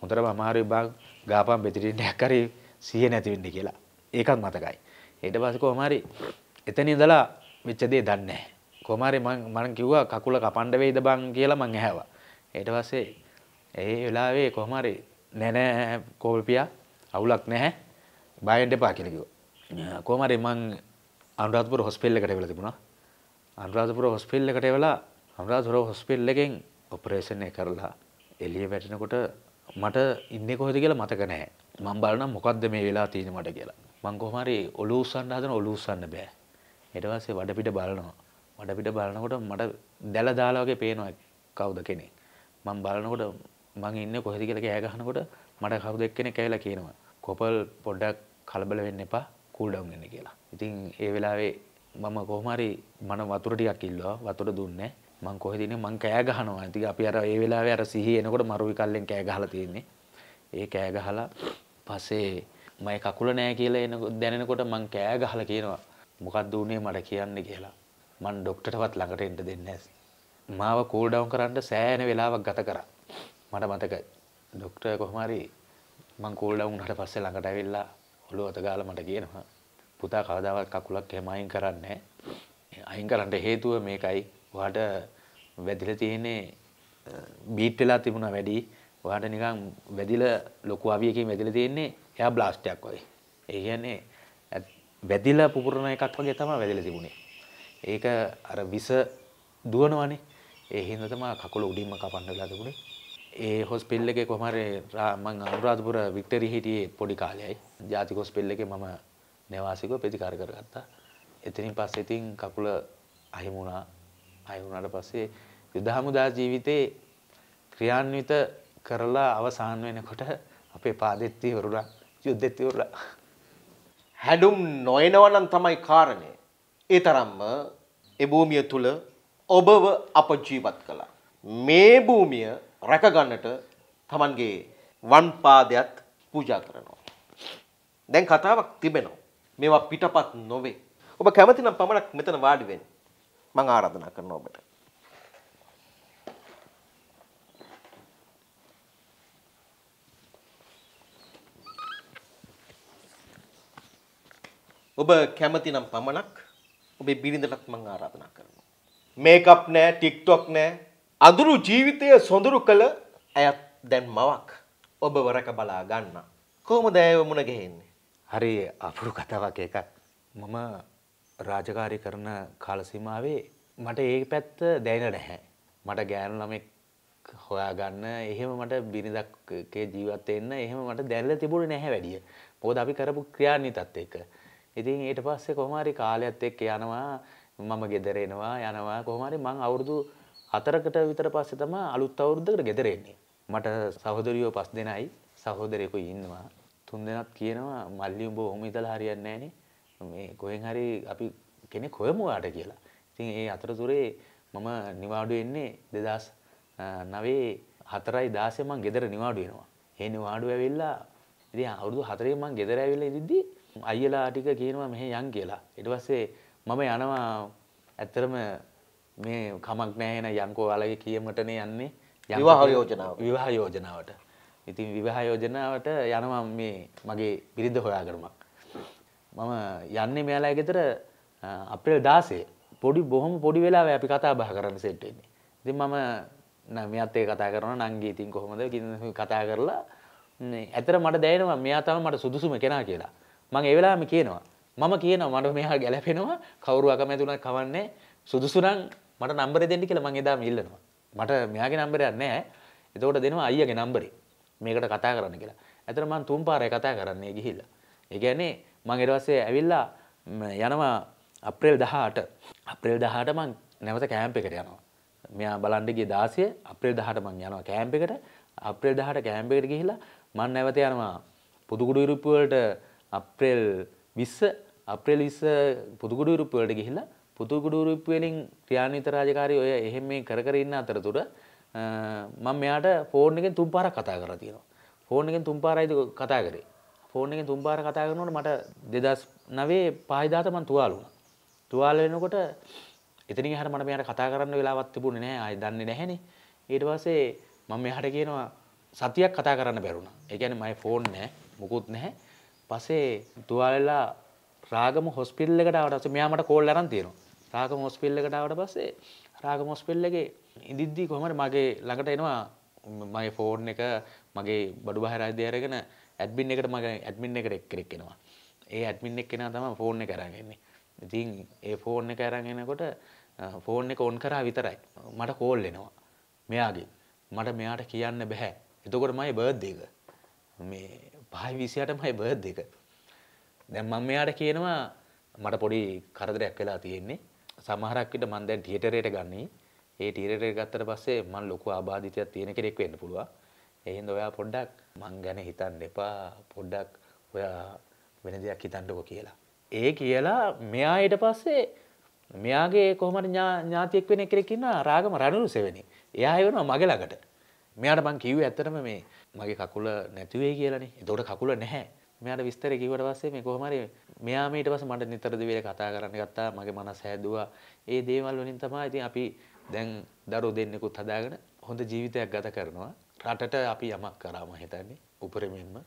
හොඳට මමාරු බාග ගාපම් බෙතිරින්නයක් කරරි සිය නැතිවෙන්න කියලා ඒකක් මතකයි. එට පස කෝමරි එතන ඉදලා විච්චදේ දන්නේ. කොමරි මන කිව්වා කකුල කපණ්ඩ වෙයිද බං කියලා මං ඇහැවා. එට පස්සේ ඒ වෙලාවේ කොහමරි නැනෑ කෝල්පියා අවුලක් නැහැ බයින්ට පා කියලකිව. කෝමරි මං අනුරාධපුර හොස්පෙල්ලකට වෙල තිබුණා අනුරාධපුර හොස්පෙල්ලකට වෙලා අමරාධපුර හොස්පිටල් එකෙන් ඔපරේෂන් එක කරලා එළිය වැටෙනකොට මට ඉන්නේ කොහෙද කියලා මතක නැහැ. මම බලනම් මොකද්ද මේ වෙලා තියෙන්නේ මට කියලා. මං කොහොම හරි ඔලුව උස්සන්න හදන ඔලුව උස්සන්න බෑ. ඊට පස්සේ වඩපිට බලනවා. වඩපිට බලනකොට මට දැල දාලා වගේ පේනවා කවුද කෙනෙක්. මං බලනකොට මං ඉන්නේ කොහෙද කියලා කෑ ගහනකොට මට කවුද එක්කෙනෙක් ඇවිල්ලා කියනවා. කොපල් පොඩ්ඩක් කලබල වෙන්න එපා. කූල් ඩවුන් වෙන්න කියලා. ඉතින් ඒ වෙලාවේ මම කොහොම හරි මන වතුර ටිකක් ඉල්ලුවා. වතුර දුන්නේ නැහැ. මං කොහෙද ඉන්නේ මං කෑ ගහනවා. ඉතින් අපි අර ඒ වෙලාවේ අර සිහි එනකොට මරුවි කල්ලෙන් කෑ ගහලා තියෙන්නේ. ඒ කෑ ගහලා පස්සේ මම කකුල නෑ කියලා එනකොට දැනෙනකොට මං කෑ ගහලා කියනවා. මොකක්ද වුනේ මට කියන්න කියලා. මං ડોක්ටරටවත් ළඟට එන්න දෙන්නේ නැහැ. මාව කූල් ඩවුන් කරන්න සෑහෙන වෙලාවක් ගත කරා. මට මතකයි. ડોක්ටර් කොහොම හරි මං කූල් ඩවුන් වුණාට පස්සේ ළඟට ඇවිල්ලා ඔළුව අත ගාලා මට කියනවා පුතා කවදාවත් කකුලක් එහෙම අයින් කරන්නේ නැහැ. අයින් කරන්න හේතුව මේකයි ඔයාට වැදිලා තියෙන්නේ බීට් වෙලා තිබුණා වැඩි. ඔයාට නිකන් වැදිලා ලොකු අවියකින් වැදිලා තියෙන්නේ එයා බ්ලාස්ට් එකක් වගේ. ඒ කියන්නේ වැදිලා පුපුරන එකක් වගේ තමයි වැදිලා තිබුණේ. ඒක අර විස දුවනවනේ. ඒ හින්දා තමයි කකුල උඩින්ම කපන්න වෙලා තිබුණේ. ඒ හොස්පිටල් එකේ කොහම හරි මම අනුරාධපුර වික්ටරි හිටියේ පොඩි කාලයයි. ජාතික හොස්පිටල් එකේ මම නිවාසිකව ප්‍රතිකාර කරගත්තා. එතනින් පස්සේ ඉතින් කකුල අහිමි වුණා. අය වුණාට පස්සේ යුද හමුදා ජීවිතේ ක්‍රියාන්විත කරලා අවසාන වෙනකොට අපේ පාදෙත් ඉවරුණා යුද්ධෙත් ඉවරුණා හැඩුම් නොයනවා නම් තමයි කාරණේ ඒ තරම්ම ඒ භූමිය තුල ඔබව අප ජීවත් කළා මේ භූමිය රැකගන්නට Tamanගේ වන් පාදයක් පූජා කරනවා දැන් කතාවක් තිබෙනවා මේවා පිටපත් නොවේ ඔබ කැමති නම් පමණක් මෙතන වාඩි වෙන්න මම ආරාධනා කරනවා ඔබට. ඔබ කැමති නම් පමණක් ඔබේ බිරිඳටත් මම ආරාධනා කරනවා. මේකප් නෑ, ටික්ටොක් නෑ. අඳුරු ජීවිතය සොඳුරු කළ ඇයත් දැන් මවක්. ඔබ වරක බලා ගන්න. කොහොමද ඇයව මුණ ගැහෙන්නේ? හරි අපුරු කතාවක් එකක්. මම රාජකාරි කරන කාලසීමාවේ මට ඒ පැත්ත දැන නැහැ. මට ගෑනු ළමෙක් හොයාගන්න එහෙම මට බිරිඳක්කේ ජීවත් එන්න එහෙම මට දැල්ල තිබුණ නැහැ වැඩිය. මොකද අපි කරපු ක්‍රියාන්විතත් එක්ක. ඉතින් ඊට පස්සේ කොහොම හරි කාලයත් එක්ක යනවා මම ගෙදර එනවා යනවා කොහොම හරි මං අවුරුදු 4කට විතර පස්සේ තමයි අලුත් අවුරුද්දකට ගෙදර එන්නේ. මට සහෝදරියෝ පස් දෙනයි සහෝදරයෙකු ඉන්නවා. තුන් දෙනත් කියනවා මල්ලි උඹ ඔහොම ඉඳලා හරියන්නේ නැහනේ. මේ කොහෙන් හරි අපි කෙනෙක් හොයමු ඔයාට කියලා. ඉතින් ඒ අතරතුරේ මම නිවාඩු වෙන්නේ 2009 හතරයි 16 මං ගෙදර නිවාඩු වෙනවා. ඒ නිවාඩු ඇවිල්ලා ඉතින් අවුරුදු 4 මං ගෙදර ඇවිල්ලා ඉදිද්දි අයියලා ටික කියනවා මෙහෙ යන් කියලා. ඊට පස්සේ මම යනවා ඇත්තරම මේ කමක් නැහැ න යන්කෝ ඔයාලගේ කියමටනේ යන්නේ. විවාහ යෝජනාව. විවාහ යෝජනාවට. ඉතින් විවාහ යෝජනාවට යනවා මේ මගේ බිරිඳ හොයාගන්නමක්. මම යන්නේ මෙයාලා ගෙතර අපේ දාසේ පොඩි බොහොම පොඩි වෙලාව අපි කතා බහ කරන්න සෙට්ටෙන්නේ ඉතින් මම මෙයත් ඒ කතා කරන නංගී ඉතින් කොහොමද කතා කරලා ඇතර මට දැනෙනවා මෙයා තම මට සුදුසුම කෙනා කියලා මං ඒ වෙලාවෙම කියනවා මම කියනවා මට මෙයා ගැලපෙනවා කවුරු අකමැතුණා කවන්නේ සුදුසු නම් මට නම්බරේ දෙන්න කියලා මං එදාම ඉල්ලනවා මට මෙයාගේ නම්බරයක් නැහැ එතකොට දෙනවා අයියාගේ නම්බරේ මේකට කතා කරන්න කියලා ඇතර මං තුන් පාරයි කතා කරන්නේ ගිහිල්ලා ඒ කියන්නේ මං එරවස්සේ ඇවිල්ලා යනවා අප්‍රේල් දහට අප්‍රේල් දහට මං නැවත කෑම්ප එකට යනවා මෙයා බලන්ඩගේ දාසය අප්‍රේල් දහට මං යනවා කෑම්ප එකට අප්‍රේල් දහට කෑම්ප එකට ගිහිලා මං නැවත යනවා පුදුකුඩු ඉරුපුවලට අප්‍රේල් විස්ස අප්‍රේල් විස්ස පුදුකුඩු ඉරුපුවලට ගිහිලා පුතුකුඩු ඉරුප්පුවලින් ක්‍රියාන්විත රාජකාරී ඔය එහෙම මේ කර කර ඉන්න අතරතුර මම මෙයාට ෆෝන් එකෙන් තුන් පාරක් කතා කරලා තියෙනවා. ෆෝන් එකෙන් තුන් පාරයිද කතා කරේ. ෆෝන් එකෙන් තුන් පාර කතා කරනකොට මට 2009 පහයිදාට මම තුවාල වුණා. තුවාල වෙනකොට එතනින් එහාට මට මෙයාට කතා කරන්න වෙලාවක් තිබුණේ නැහැ. ආයි දන්නේ නැහැනේ. ඊට පස්සේ මම මෙයාට කියනවා සතියක් කතා කරන්න බැරුණා. ඒ කියන්නේ මගේ ෆෝන් නැහැ, මුකුත් නැහැ. පස්සේ තුවාලෙලා රාගම හොස්පිටල් එකට ආවට පස්සේ මෙයා මට කෝල් අරන් තියෙනවා. රාගම හොස්පිටල් එකට ආවට පස්සේ රාගම හොස්පිටල් එකේ ඉදිද්දි කොහමද මගේ ළඟට එනවා මගේ ෆෝන් එක මගේ බඩු බහිර අධ්‍යයනගෙන ඇඩ්මින් එකට මග ඇඩ්මින් එකට එක් කරෙක් කෙනවා ඒ ඇඩ්මින් එක් කෙනා තම ෆෝන් එක කරගෙන්නේ ඉතින් ඒ ෆෝන් එක අරගෙනකොට ෆෝන් එක ඔන් කරා විතරයි මට කෝල් එනවා මෙයාගේ මට මෙයාට කියන්න බැහැ එතකොට මයි බර්ත් දෙක මේ පහයි විසියට මයි බර්ත් දෙක දැම් මං මෙයාට කියනවා මට පොඩි කරදරයක් වෙලා තියෙන්නේ සමහරක් විට මන් දැන් ටියටරේට ගන්නේ ඒ ටියටරේට ගත්තට පස්සේ මන් ලොකු ආබාධිතයක් තියෙන කෙනෙක් වෙන්න පුළුවන් එහින්ද ඔයා පොඩ්ඩක් මං ගැන හිතන්න එපා පොඩ්ඩක් ඔයා වෙන දෙයක් හිතන්නකො කියලා. ඒ කියලා මෙයා ඊට පස්සේ මෙයාගේ කොහමට ඥාතියෙක් වෙන කෙනෙක්කින්න රාගම රණුරු සෙවෙනි. එයා වෙනවා මගේ ළඟට. මෙයාට මං කිව්ව ඇත්තටම මේ මගේ කකුල නැතිවේ කියලානේ. එතකොට කකුල නැහැ. මෙයාට විස්තර කිව්වට පස්සේ මේ කොහමරි මෙයා ඊට පස්සේ මට නිතර දිවිල කතා කරන්න ගත්තා. මගේ මනස හැදුවා. ඒ දේවල් වලින් තමයි ඉතින් අපි දැන් දරුවෝ දෙන්නෙකුත් හදාගෙන හොඳ ජීවිතයක් ගත කරනවා. රටට අපි යමක් කරාම හිතන්නේ උපරිමෙන්ම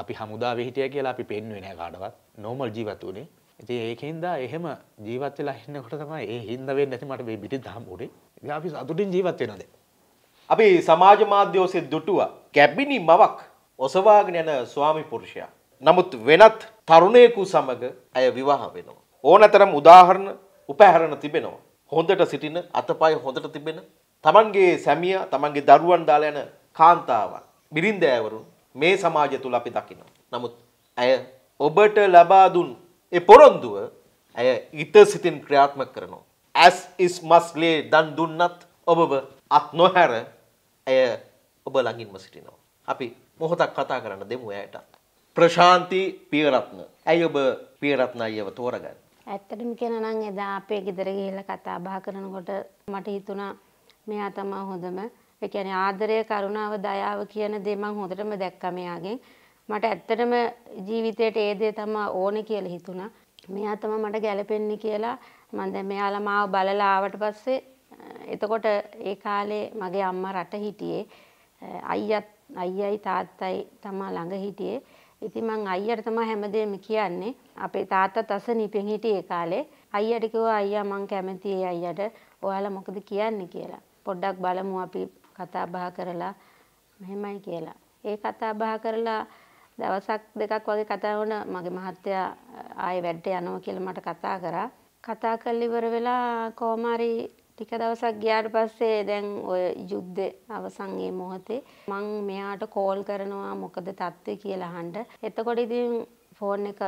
අපි හමුදාවේ හිටිය කියලා අපි පෙන්වුවේ නෑ කාටවත් නෝමල් ජීවත් උනේ. ඉතින් ඒකෙන්දා එහෙම ජීවත් වෙලා ඉන්නකොට තමයි ඒ හින්දා වෙන්නේ නැති මට මේ පිටින් දහම් උනේ. ඉතින් අපි සතුටින් ජීවත් වෙනවා දැන්. අපි සමාජ මාධ්‍ය ඔස්සේ දුටුවා කැබිනි මවක් ඔසවාගෙන යන ස්වාමි පුරුෂයා. නමුත් වෙනත් තරුණයෙකු සමග ඇය විවාහ වෙනවා. ඕනතරම් උදාහරණ උපහැරණ තිබෙනවා. හොඳට සිටින අතපය හොඳට තිබෙන තමන්ගේ සැමියා තමන්ගේ දරුවන් දාලා යන කාන්තාවන් බිරින්දෑවරුන් මේ සමාජය තුළ අපි දකිනවා. නමුත් ඇය ඔබට ලබා දුන් ඒ පොරොන්දුව ඇය ඊත සිතින් ක්‍රියාත්මක කරනවා. as is must lay දන් දුන්නත් ඔබව අත් නොහැර ඇය ඔබ ළඟින්ම සිටිනවා. අපි මොහොතක් කතා කරන්න දෙමු ඇයට. ප්‍රශාන්ති පියරත්න. ඇයි ඔබ පියරත්න අයියව තෝරගන්නේ? ඇත්තටම කියනනම් එදා අපේ ගෙදර ගිහිල්ලා කතා බහ කරනකොට මට හිතුණා මෙයා තමයි හොඳම ඒ කියන්නේ ආදරය, කරුණාව, දයාව කියන දේ මම හොඳටම දැක්කා මෙයාගෙන්. මට ඇත්තටම ජීවිතේට ඒ දේ තමයි ඕනේ කියලා හිතුණා. මෙයා තමයි මට ගැළපෙන්නේ කියලා මම දැන් මෙයාලා මාව බලලා ආවට පස්සේ එතකොට ඒ කාලේ මගේ අම්මා රට හිටියේ. අයියත් අයියයි තාත්තයි තමයි ළඟ හිටියේ. ඉතින් මං අයියට තමයි හැමදේම කියන්නේ. අපේ තාත්තත් අසනීපෙන් හිටියේ ඒ කාලේ. අයියට කිව්වා අයියා මං කැමතියි අයියට. ඔයාලා මොකද කියන්නේ කියලා. පොඩ්ඩක් බලමු අපි කතා බහ කරලා මෙහෙමයි කියලා. ඒ කතා බහ කරලා දවසක් දෙකක් වගේ කතා වුණ මගේ මහත්තයා ආයේ වැඩට යනවා කියලා මට කතා කරා. කතා කරලා ඉවර වෙලා කොහොම හරි ටික දවසක් ගියාට පස්සේ දැන් ඔය යුද්ධේ අවසන් ඒ මොහොතේ මං මෙයාට කෝල් කරනවා මොකද තත්ත්වය කියලා අහන්න. එතකොට ඉතින් ෆෝන් එක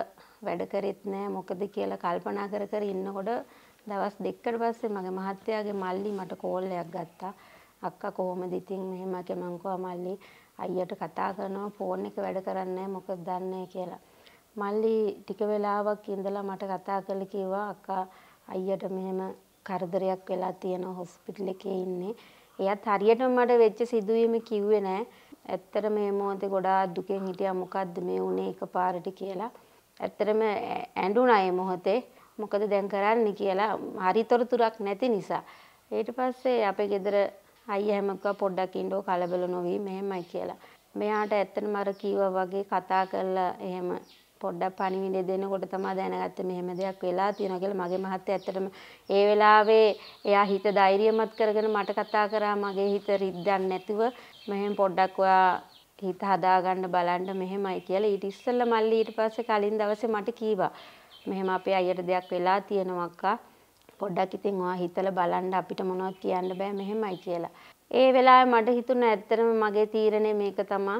වැඩ කරෙත් නෑ මොකද කියලා කල්පනා කර කර ඉන්නකොට දවස් දෙකකට පස්සේ මගේ මහත්තයාගේ මල්ලි මට කෝල් එකක් ගත්තා. අක්කා කොහොමද ඉතින් මෙහෙම කියලා මං කිව්වා මල්ලි අයියට කතා කරනවා ෆෝන් එක වැඩ කරන්නේ නැහැ මොකද දන්නේ කියලා. මල්ලි ටික වෙලාවක් ඉඳලා මට කතා කරලා කිව්වා අක්කා අයියට මෙහෙම කරදරයක් වෙලා තියෙනවා හොස්පිටල් එකේ ඉන්නේ. එයත් හරියටම මට වෙච්ච සිදුවීම කිව්වේ නෑ. ඇත්තට මේ මොහොතේ ගොඩාක් දුකෙන් හිටියා මොකද්ද මේ උනේ එකපාරට කියලා. ඇත්තටම ඇඬුණා ඒ මොහොතේ. මොකද දැන් කරන්නේ කියලා හරි තොරතුරක් නැති නිසා. ඊට පස්සේ අපේ ගෙදර අයියා හැම එකක් පොඩ්ඩක් ඉන්නකෝ කලබල නොවී මෙහෙමයි කියලා. මෙයාට ඇත්තටම අර කිව්වා වගේ කතා කරලා එහෙම පොඩ්ඩක් පණිවිඩය දෙනකොට තමයි දැනගත්තේ මෙහෙම දෙයක් වෙලා තියෙනවා කියලා මගේ මහත්තයා ඇත්තටම ඒ වෙලාවේ එයා හිත ධෛර්යමත් කරගෙන මට කතා කරා මගේ හිත රිද්දන්නේ නැතුව මෙහෙම පොඩ්ඩක් ඔයා හිත හදාගන්න බලන්න මෙහෙමයි කියලා ඊට ඉස්සෙල්ලා මල්ලි ඊට පස්සේ කලින් දවසේ මට කීවා මෙහෙම අපේ අයියට දෙයක් වෙලා තියෙනවා අක්කා පොඩ්ඩක් ඉතින් ඔයා හිතලා බලන්න අපිට මොනවද කියන්න බෑ මෙහෙමයි කියලා. ඒ වෙලාවේ මට හිතුණා ඇත්තටම මගේ තීරණය මේක තමයි.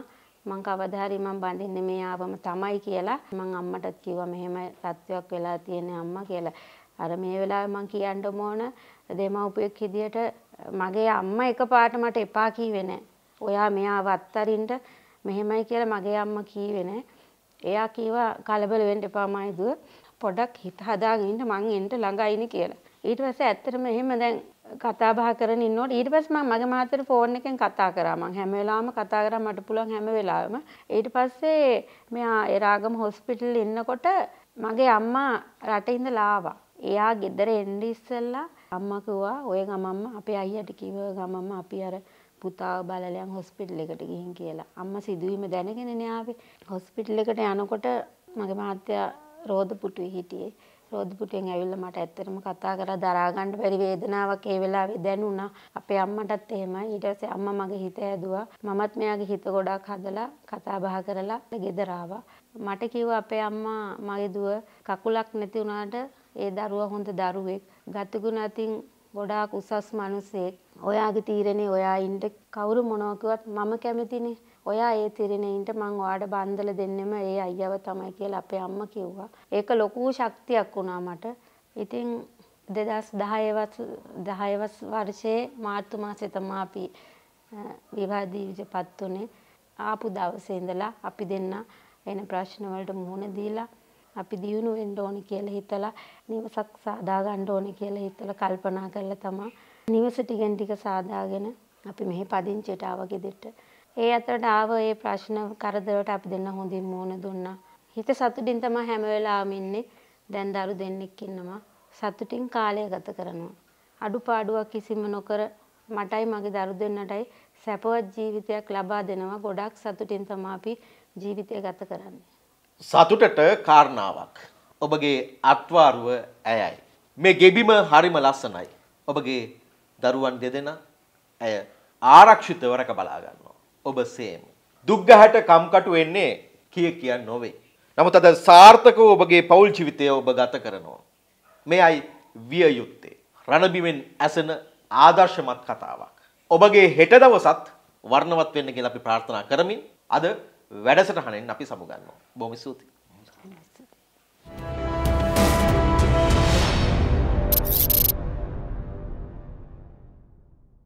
මං කවදා හරි මං බඳින්නේ මේ ආවම තමයි කියලා. මං අම්මටත් කිව්වා මෙහෙම තත්වයක් වෙලා තියෙන අම්මා කියලා. අර මේ වෙලාවේ මං කියන්න ඕන දෙමව්පියෙක් විදියට මගේ අම්මා එකපාරට මට එපා කීවේ නෑ. ඔයා මෙයා වත්තරින්ට මෙහෙමයි කියලා මගේ අම්මා කීවේ නෑ. එයා කීවා කලබල වෙන්න එපා මයිදුව. පොඩක් හිත හදාගෙන ඉන්න මං එන්න ළඟයිනේ කියලා. ඊට පස්සේ ඇත්තටම එහෙම දැන් කතා බහ කරන ඉන්නකොට ඊට පස්සේ මම මගේ මාතෘ ෆෝන් එකෙන් කතා කරා මම හැම වෙලාවෙම කතා කරා මට පුළුවන් හැම වෙලාවෙම ඊට පස්සේ මෙයා එරාගම හොස්පිටල් ඉන්නකොට මගේ අම්මා රට ඉඳලා ආවා එයා ගෙදර එන්න ඉස්සෙල්ලා අම්මා කිව්වා ඔය ගමම්ම අපේ අයියට කිව්ව ගමම්ම අපි අර පුතාව බලලයන් හොස්පිටල් එකට ගිහින් කියලා අම්මා සිදුවීම දැනගෙන න්යාවේ හොස්පිටල් එකට යනකොට මගේ මාත්‍යා රෝද පුටුවේ හිටියේ රෝධපුටෙන් ඇවිල්ලා මට ඇත්තටම කතා කරලා දරා ගන්න බැරි වේදනාවක් ඒ වෙලාවේ දැනුණා. අපේ අම්මටත් එහෙමයි. ඊට පස්සේ අම්මා මගේ හිත ඇදුවා. මමත් මෙයාගේ හිත ගොඩක් හදලා කතා බහ කරලා ගෙදර ආවා. මට කිව්වා අපේ අම්මා මගේ දුව කකුලක් නැති වුණාට ඒ දරුවා හොඳ දරුවෙක්. ගතිගුණ අතින් ගොඩාක් උසස් මිනිසෙක්. ඔයාගේ තීරණේ ඔයා ඉන්න කවුරු මොනවා කිව්වත් මම කැමතිනේ. ඔයා ඒ තිරණයින්ට මං ඔයාට බන්දල දෙන්නෙම ඒ අයියාව තමයි කියලා අපේ අම්මා කිව්වා. ඒක ලොකු ශක්තියක් වුණා මට. ඉතින් 2010 වත් 10 වත් වර්ෂයේ මාර්තු මාසේ තමයි අපි විවාහ ජීවිතපත් උනේ. ආපු දවසේ ඉඳලා අපි දෙන්න එන ප්‍රශ්න වලට මුහුණ දීලා අපි දියුණු වෙන්න ඕනේ කියලා හිතලා නිවසක් සාදා ගන්න ඕනේ කියලා හිතලා කල්පනා කරලා තමයි නිවස ටිකෙන් ටික සාදාගෙන අපි මෙහි පදිංචියට ආවා ගෙදෙට්ට. ඒ අතරට ආව ඒ ප්‍රශ්න කරදරට අපි දෙන්න හොඳින් මෝන දුන්නා. හිත සතුටින් තමයි හැම වෙලාවෙම ඉන්නේ. දැන් දරු දෙන්නෙක් ඉන්නවා. සතුටින් කාලය ගත කරනවා. අඩුපාඩුවක් කිසිම නොකර මටයි මගේ දරු දෙන්නටයි සැපවත් ජීවිතයක් ලබා දෙනවා. ගොඩක් සතුටින් තමයි අපි ජීවිතය ගත කරන්නේ. සතුටට කාරණාවක්. ඔබගේ අත්වාරුව ඇයයි. මේ ගෙබිම හරිම ලස්සනයි. ඔබගේ දරුවන් දෙදෙනා ඇය ආරක්ෂිතව රැක බලා ගන්න. ඔබ සේම. දුක්ගහට කම්කටු වෙන්නේ කිය කියන්න නොවේ. නමුත් අද සාර්ථකව ඔබගේ පවුල් ජීවිතය ඔබ ගත කරනවා. මෙයයි විය යුත්තේ. රණබිමෙන් ඇසෙන ආදර්ශමත් කතාවක්. ඔබගේ හෙට දවසත් වර්ණවත් වෙන්න කියලා අපි ප්‍රාර්ථනා කරමින් අද වැඩසටහනෙන් අපි සමුගන්නවා. බොහොම ස්තුතියි. Thank you.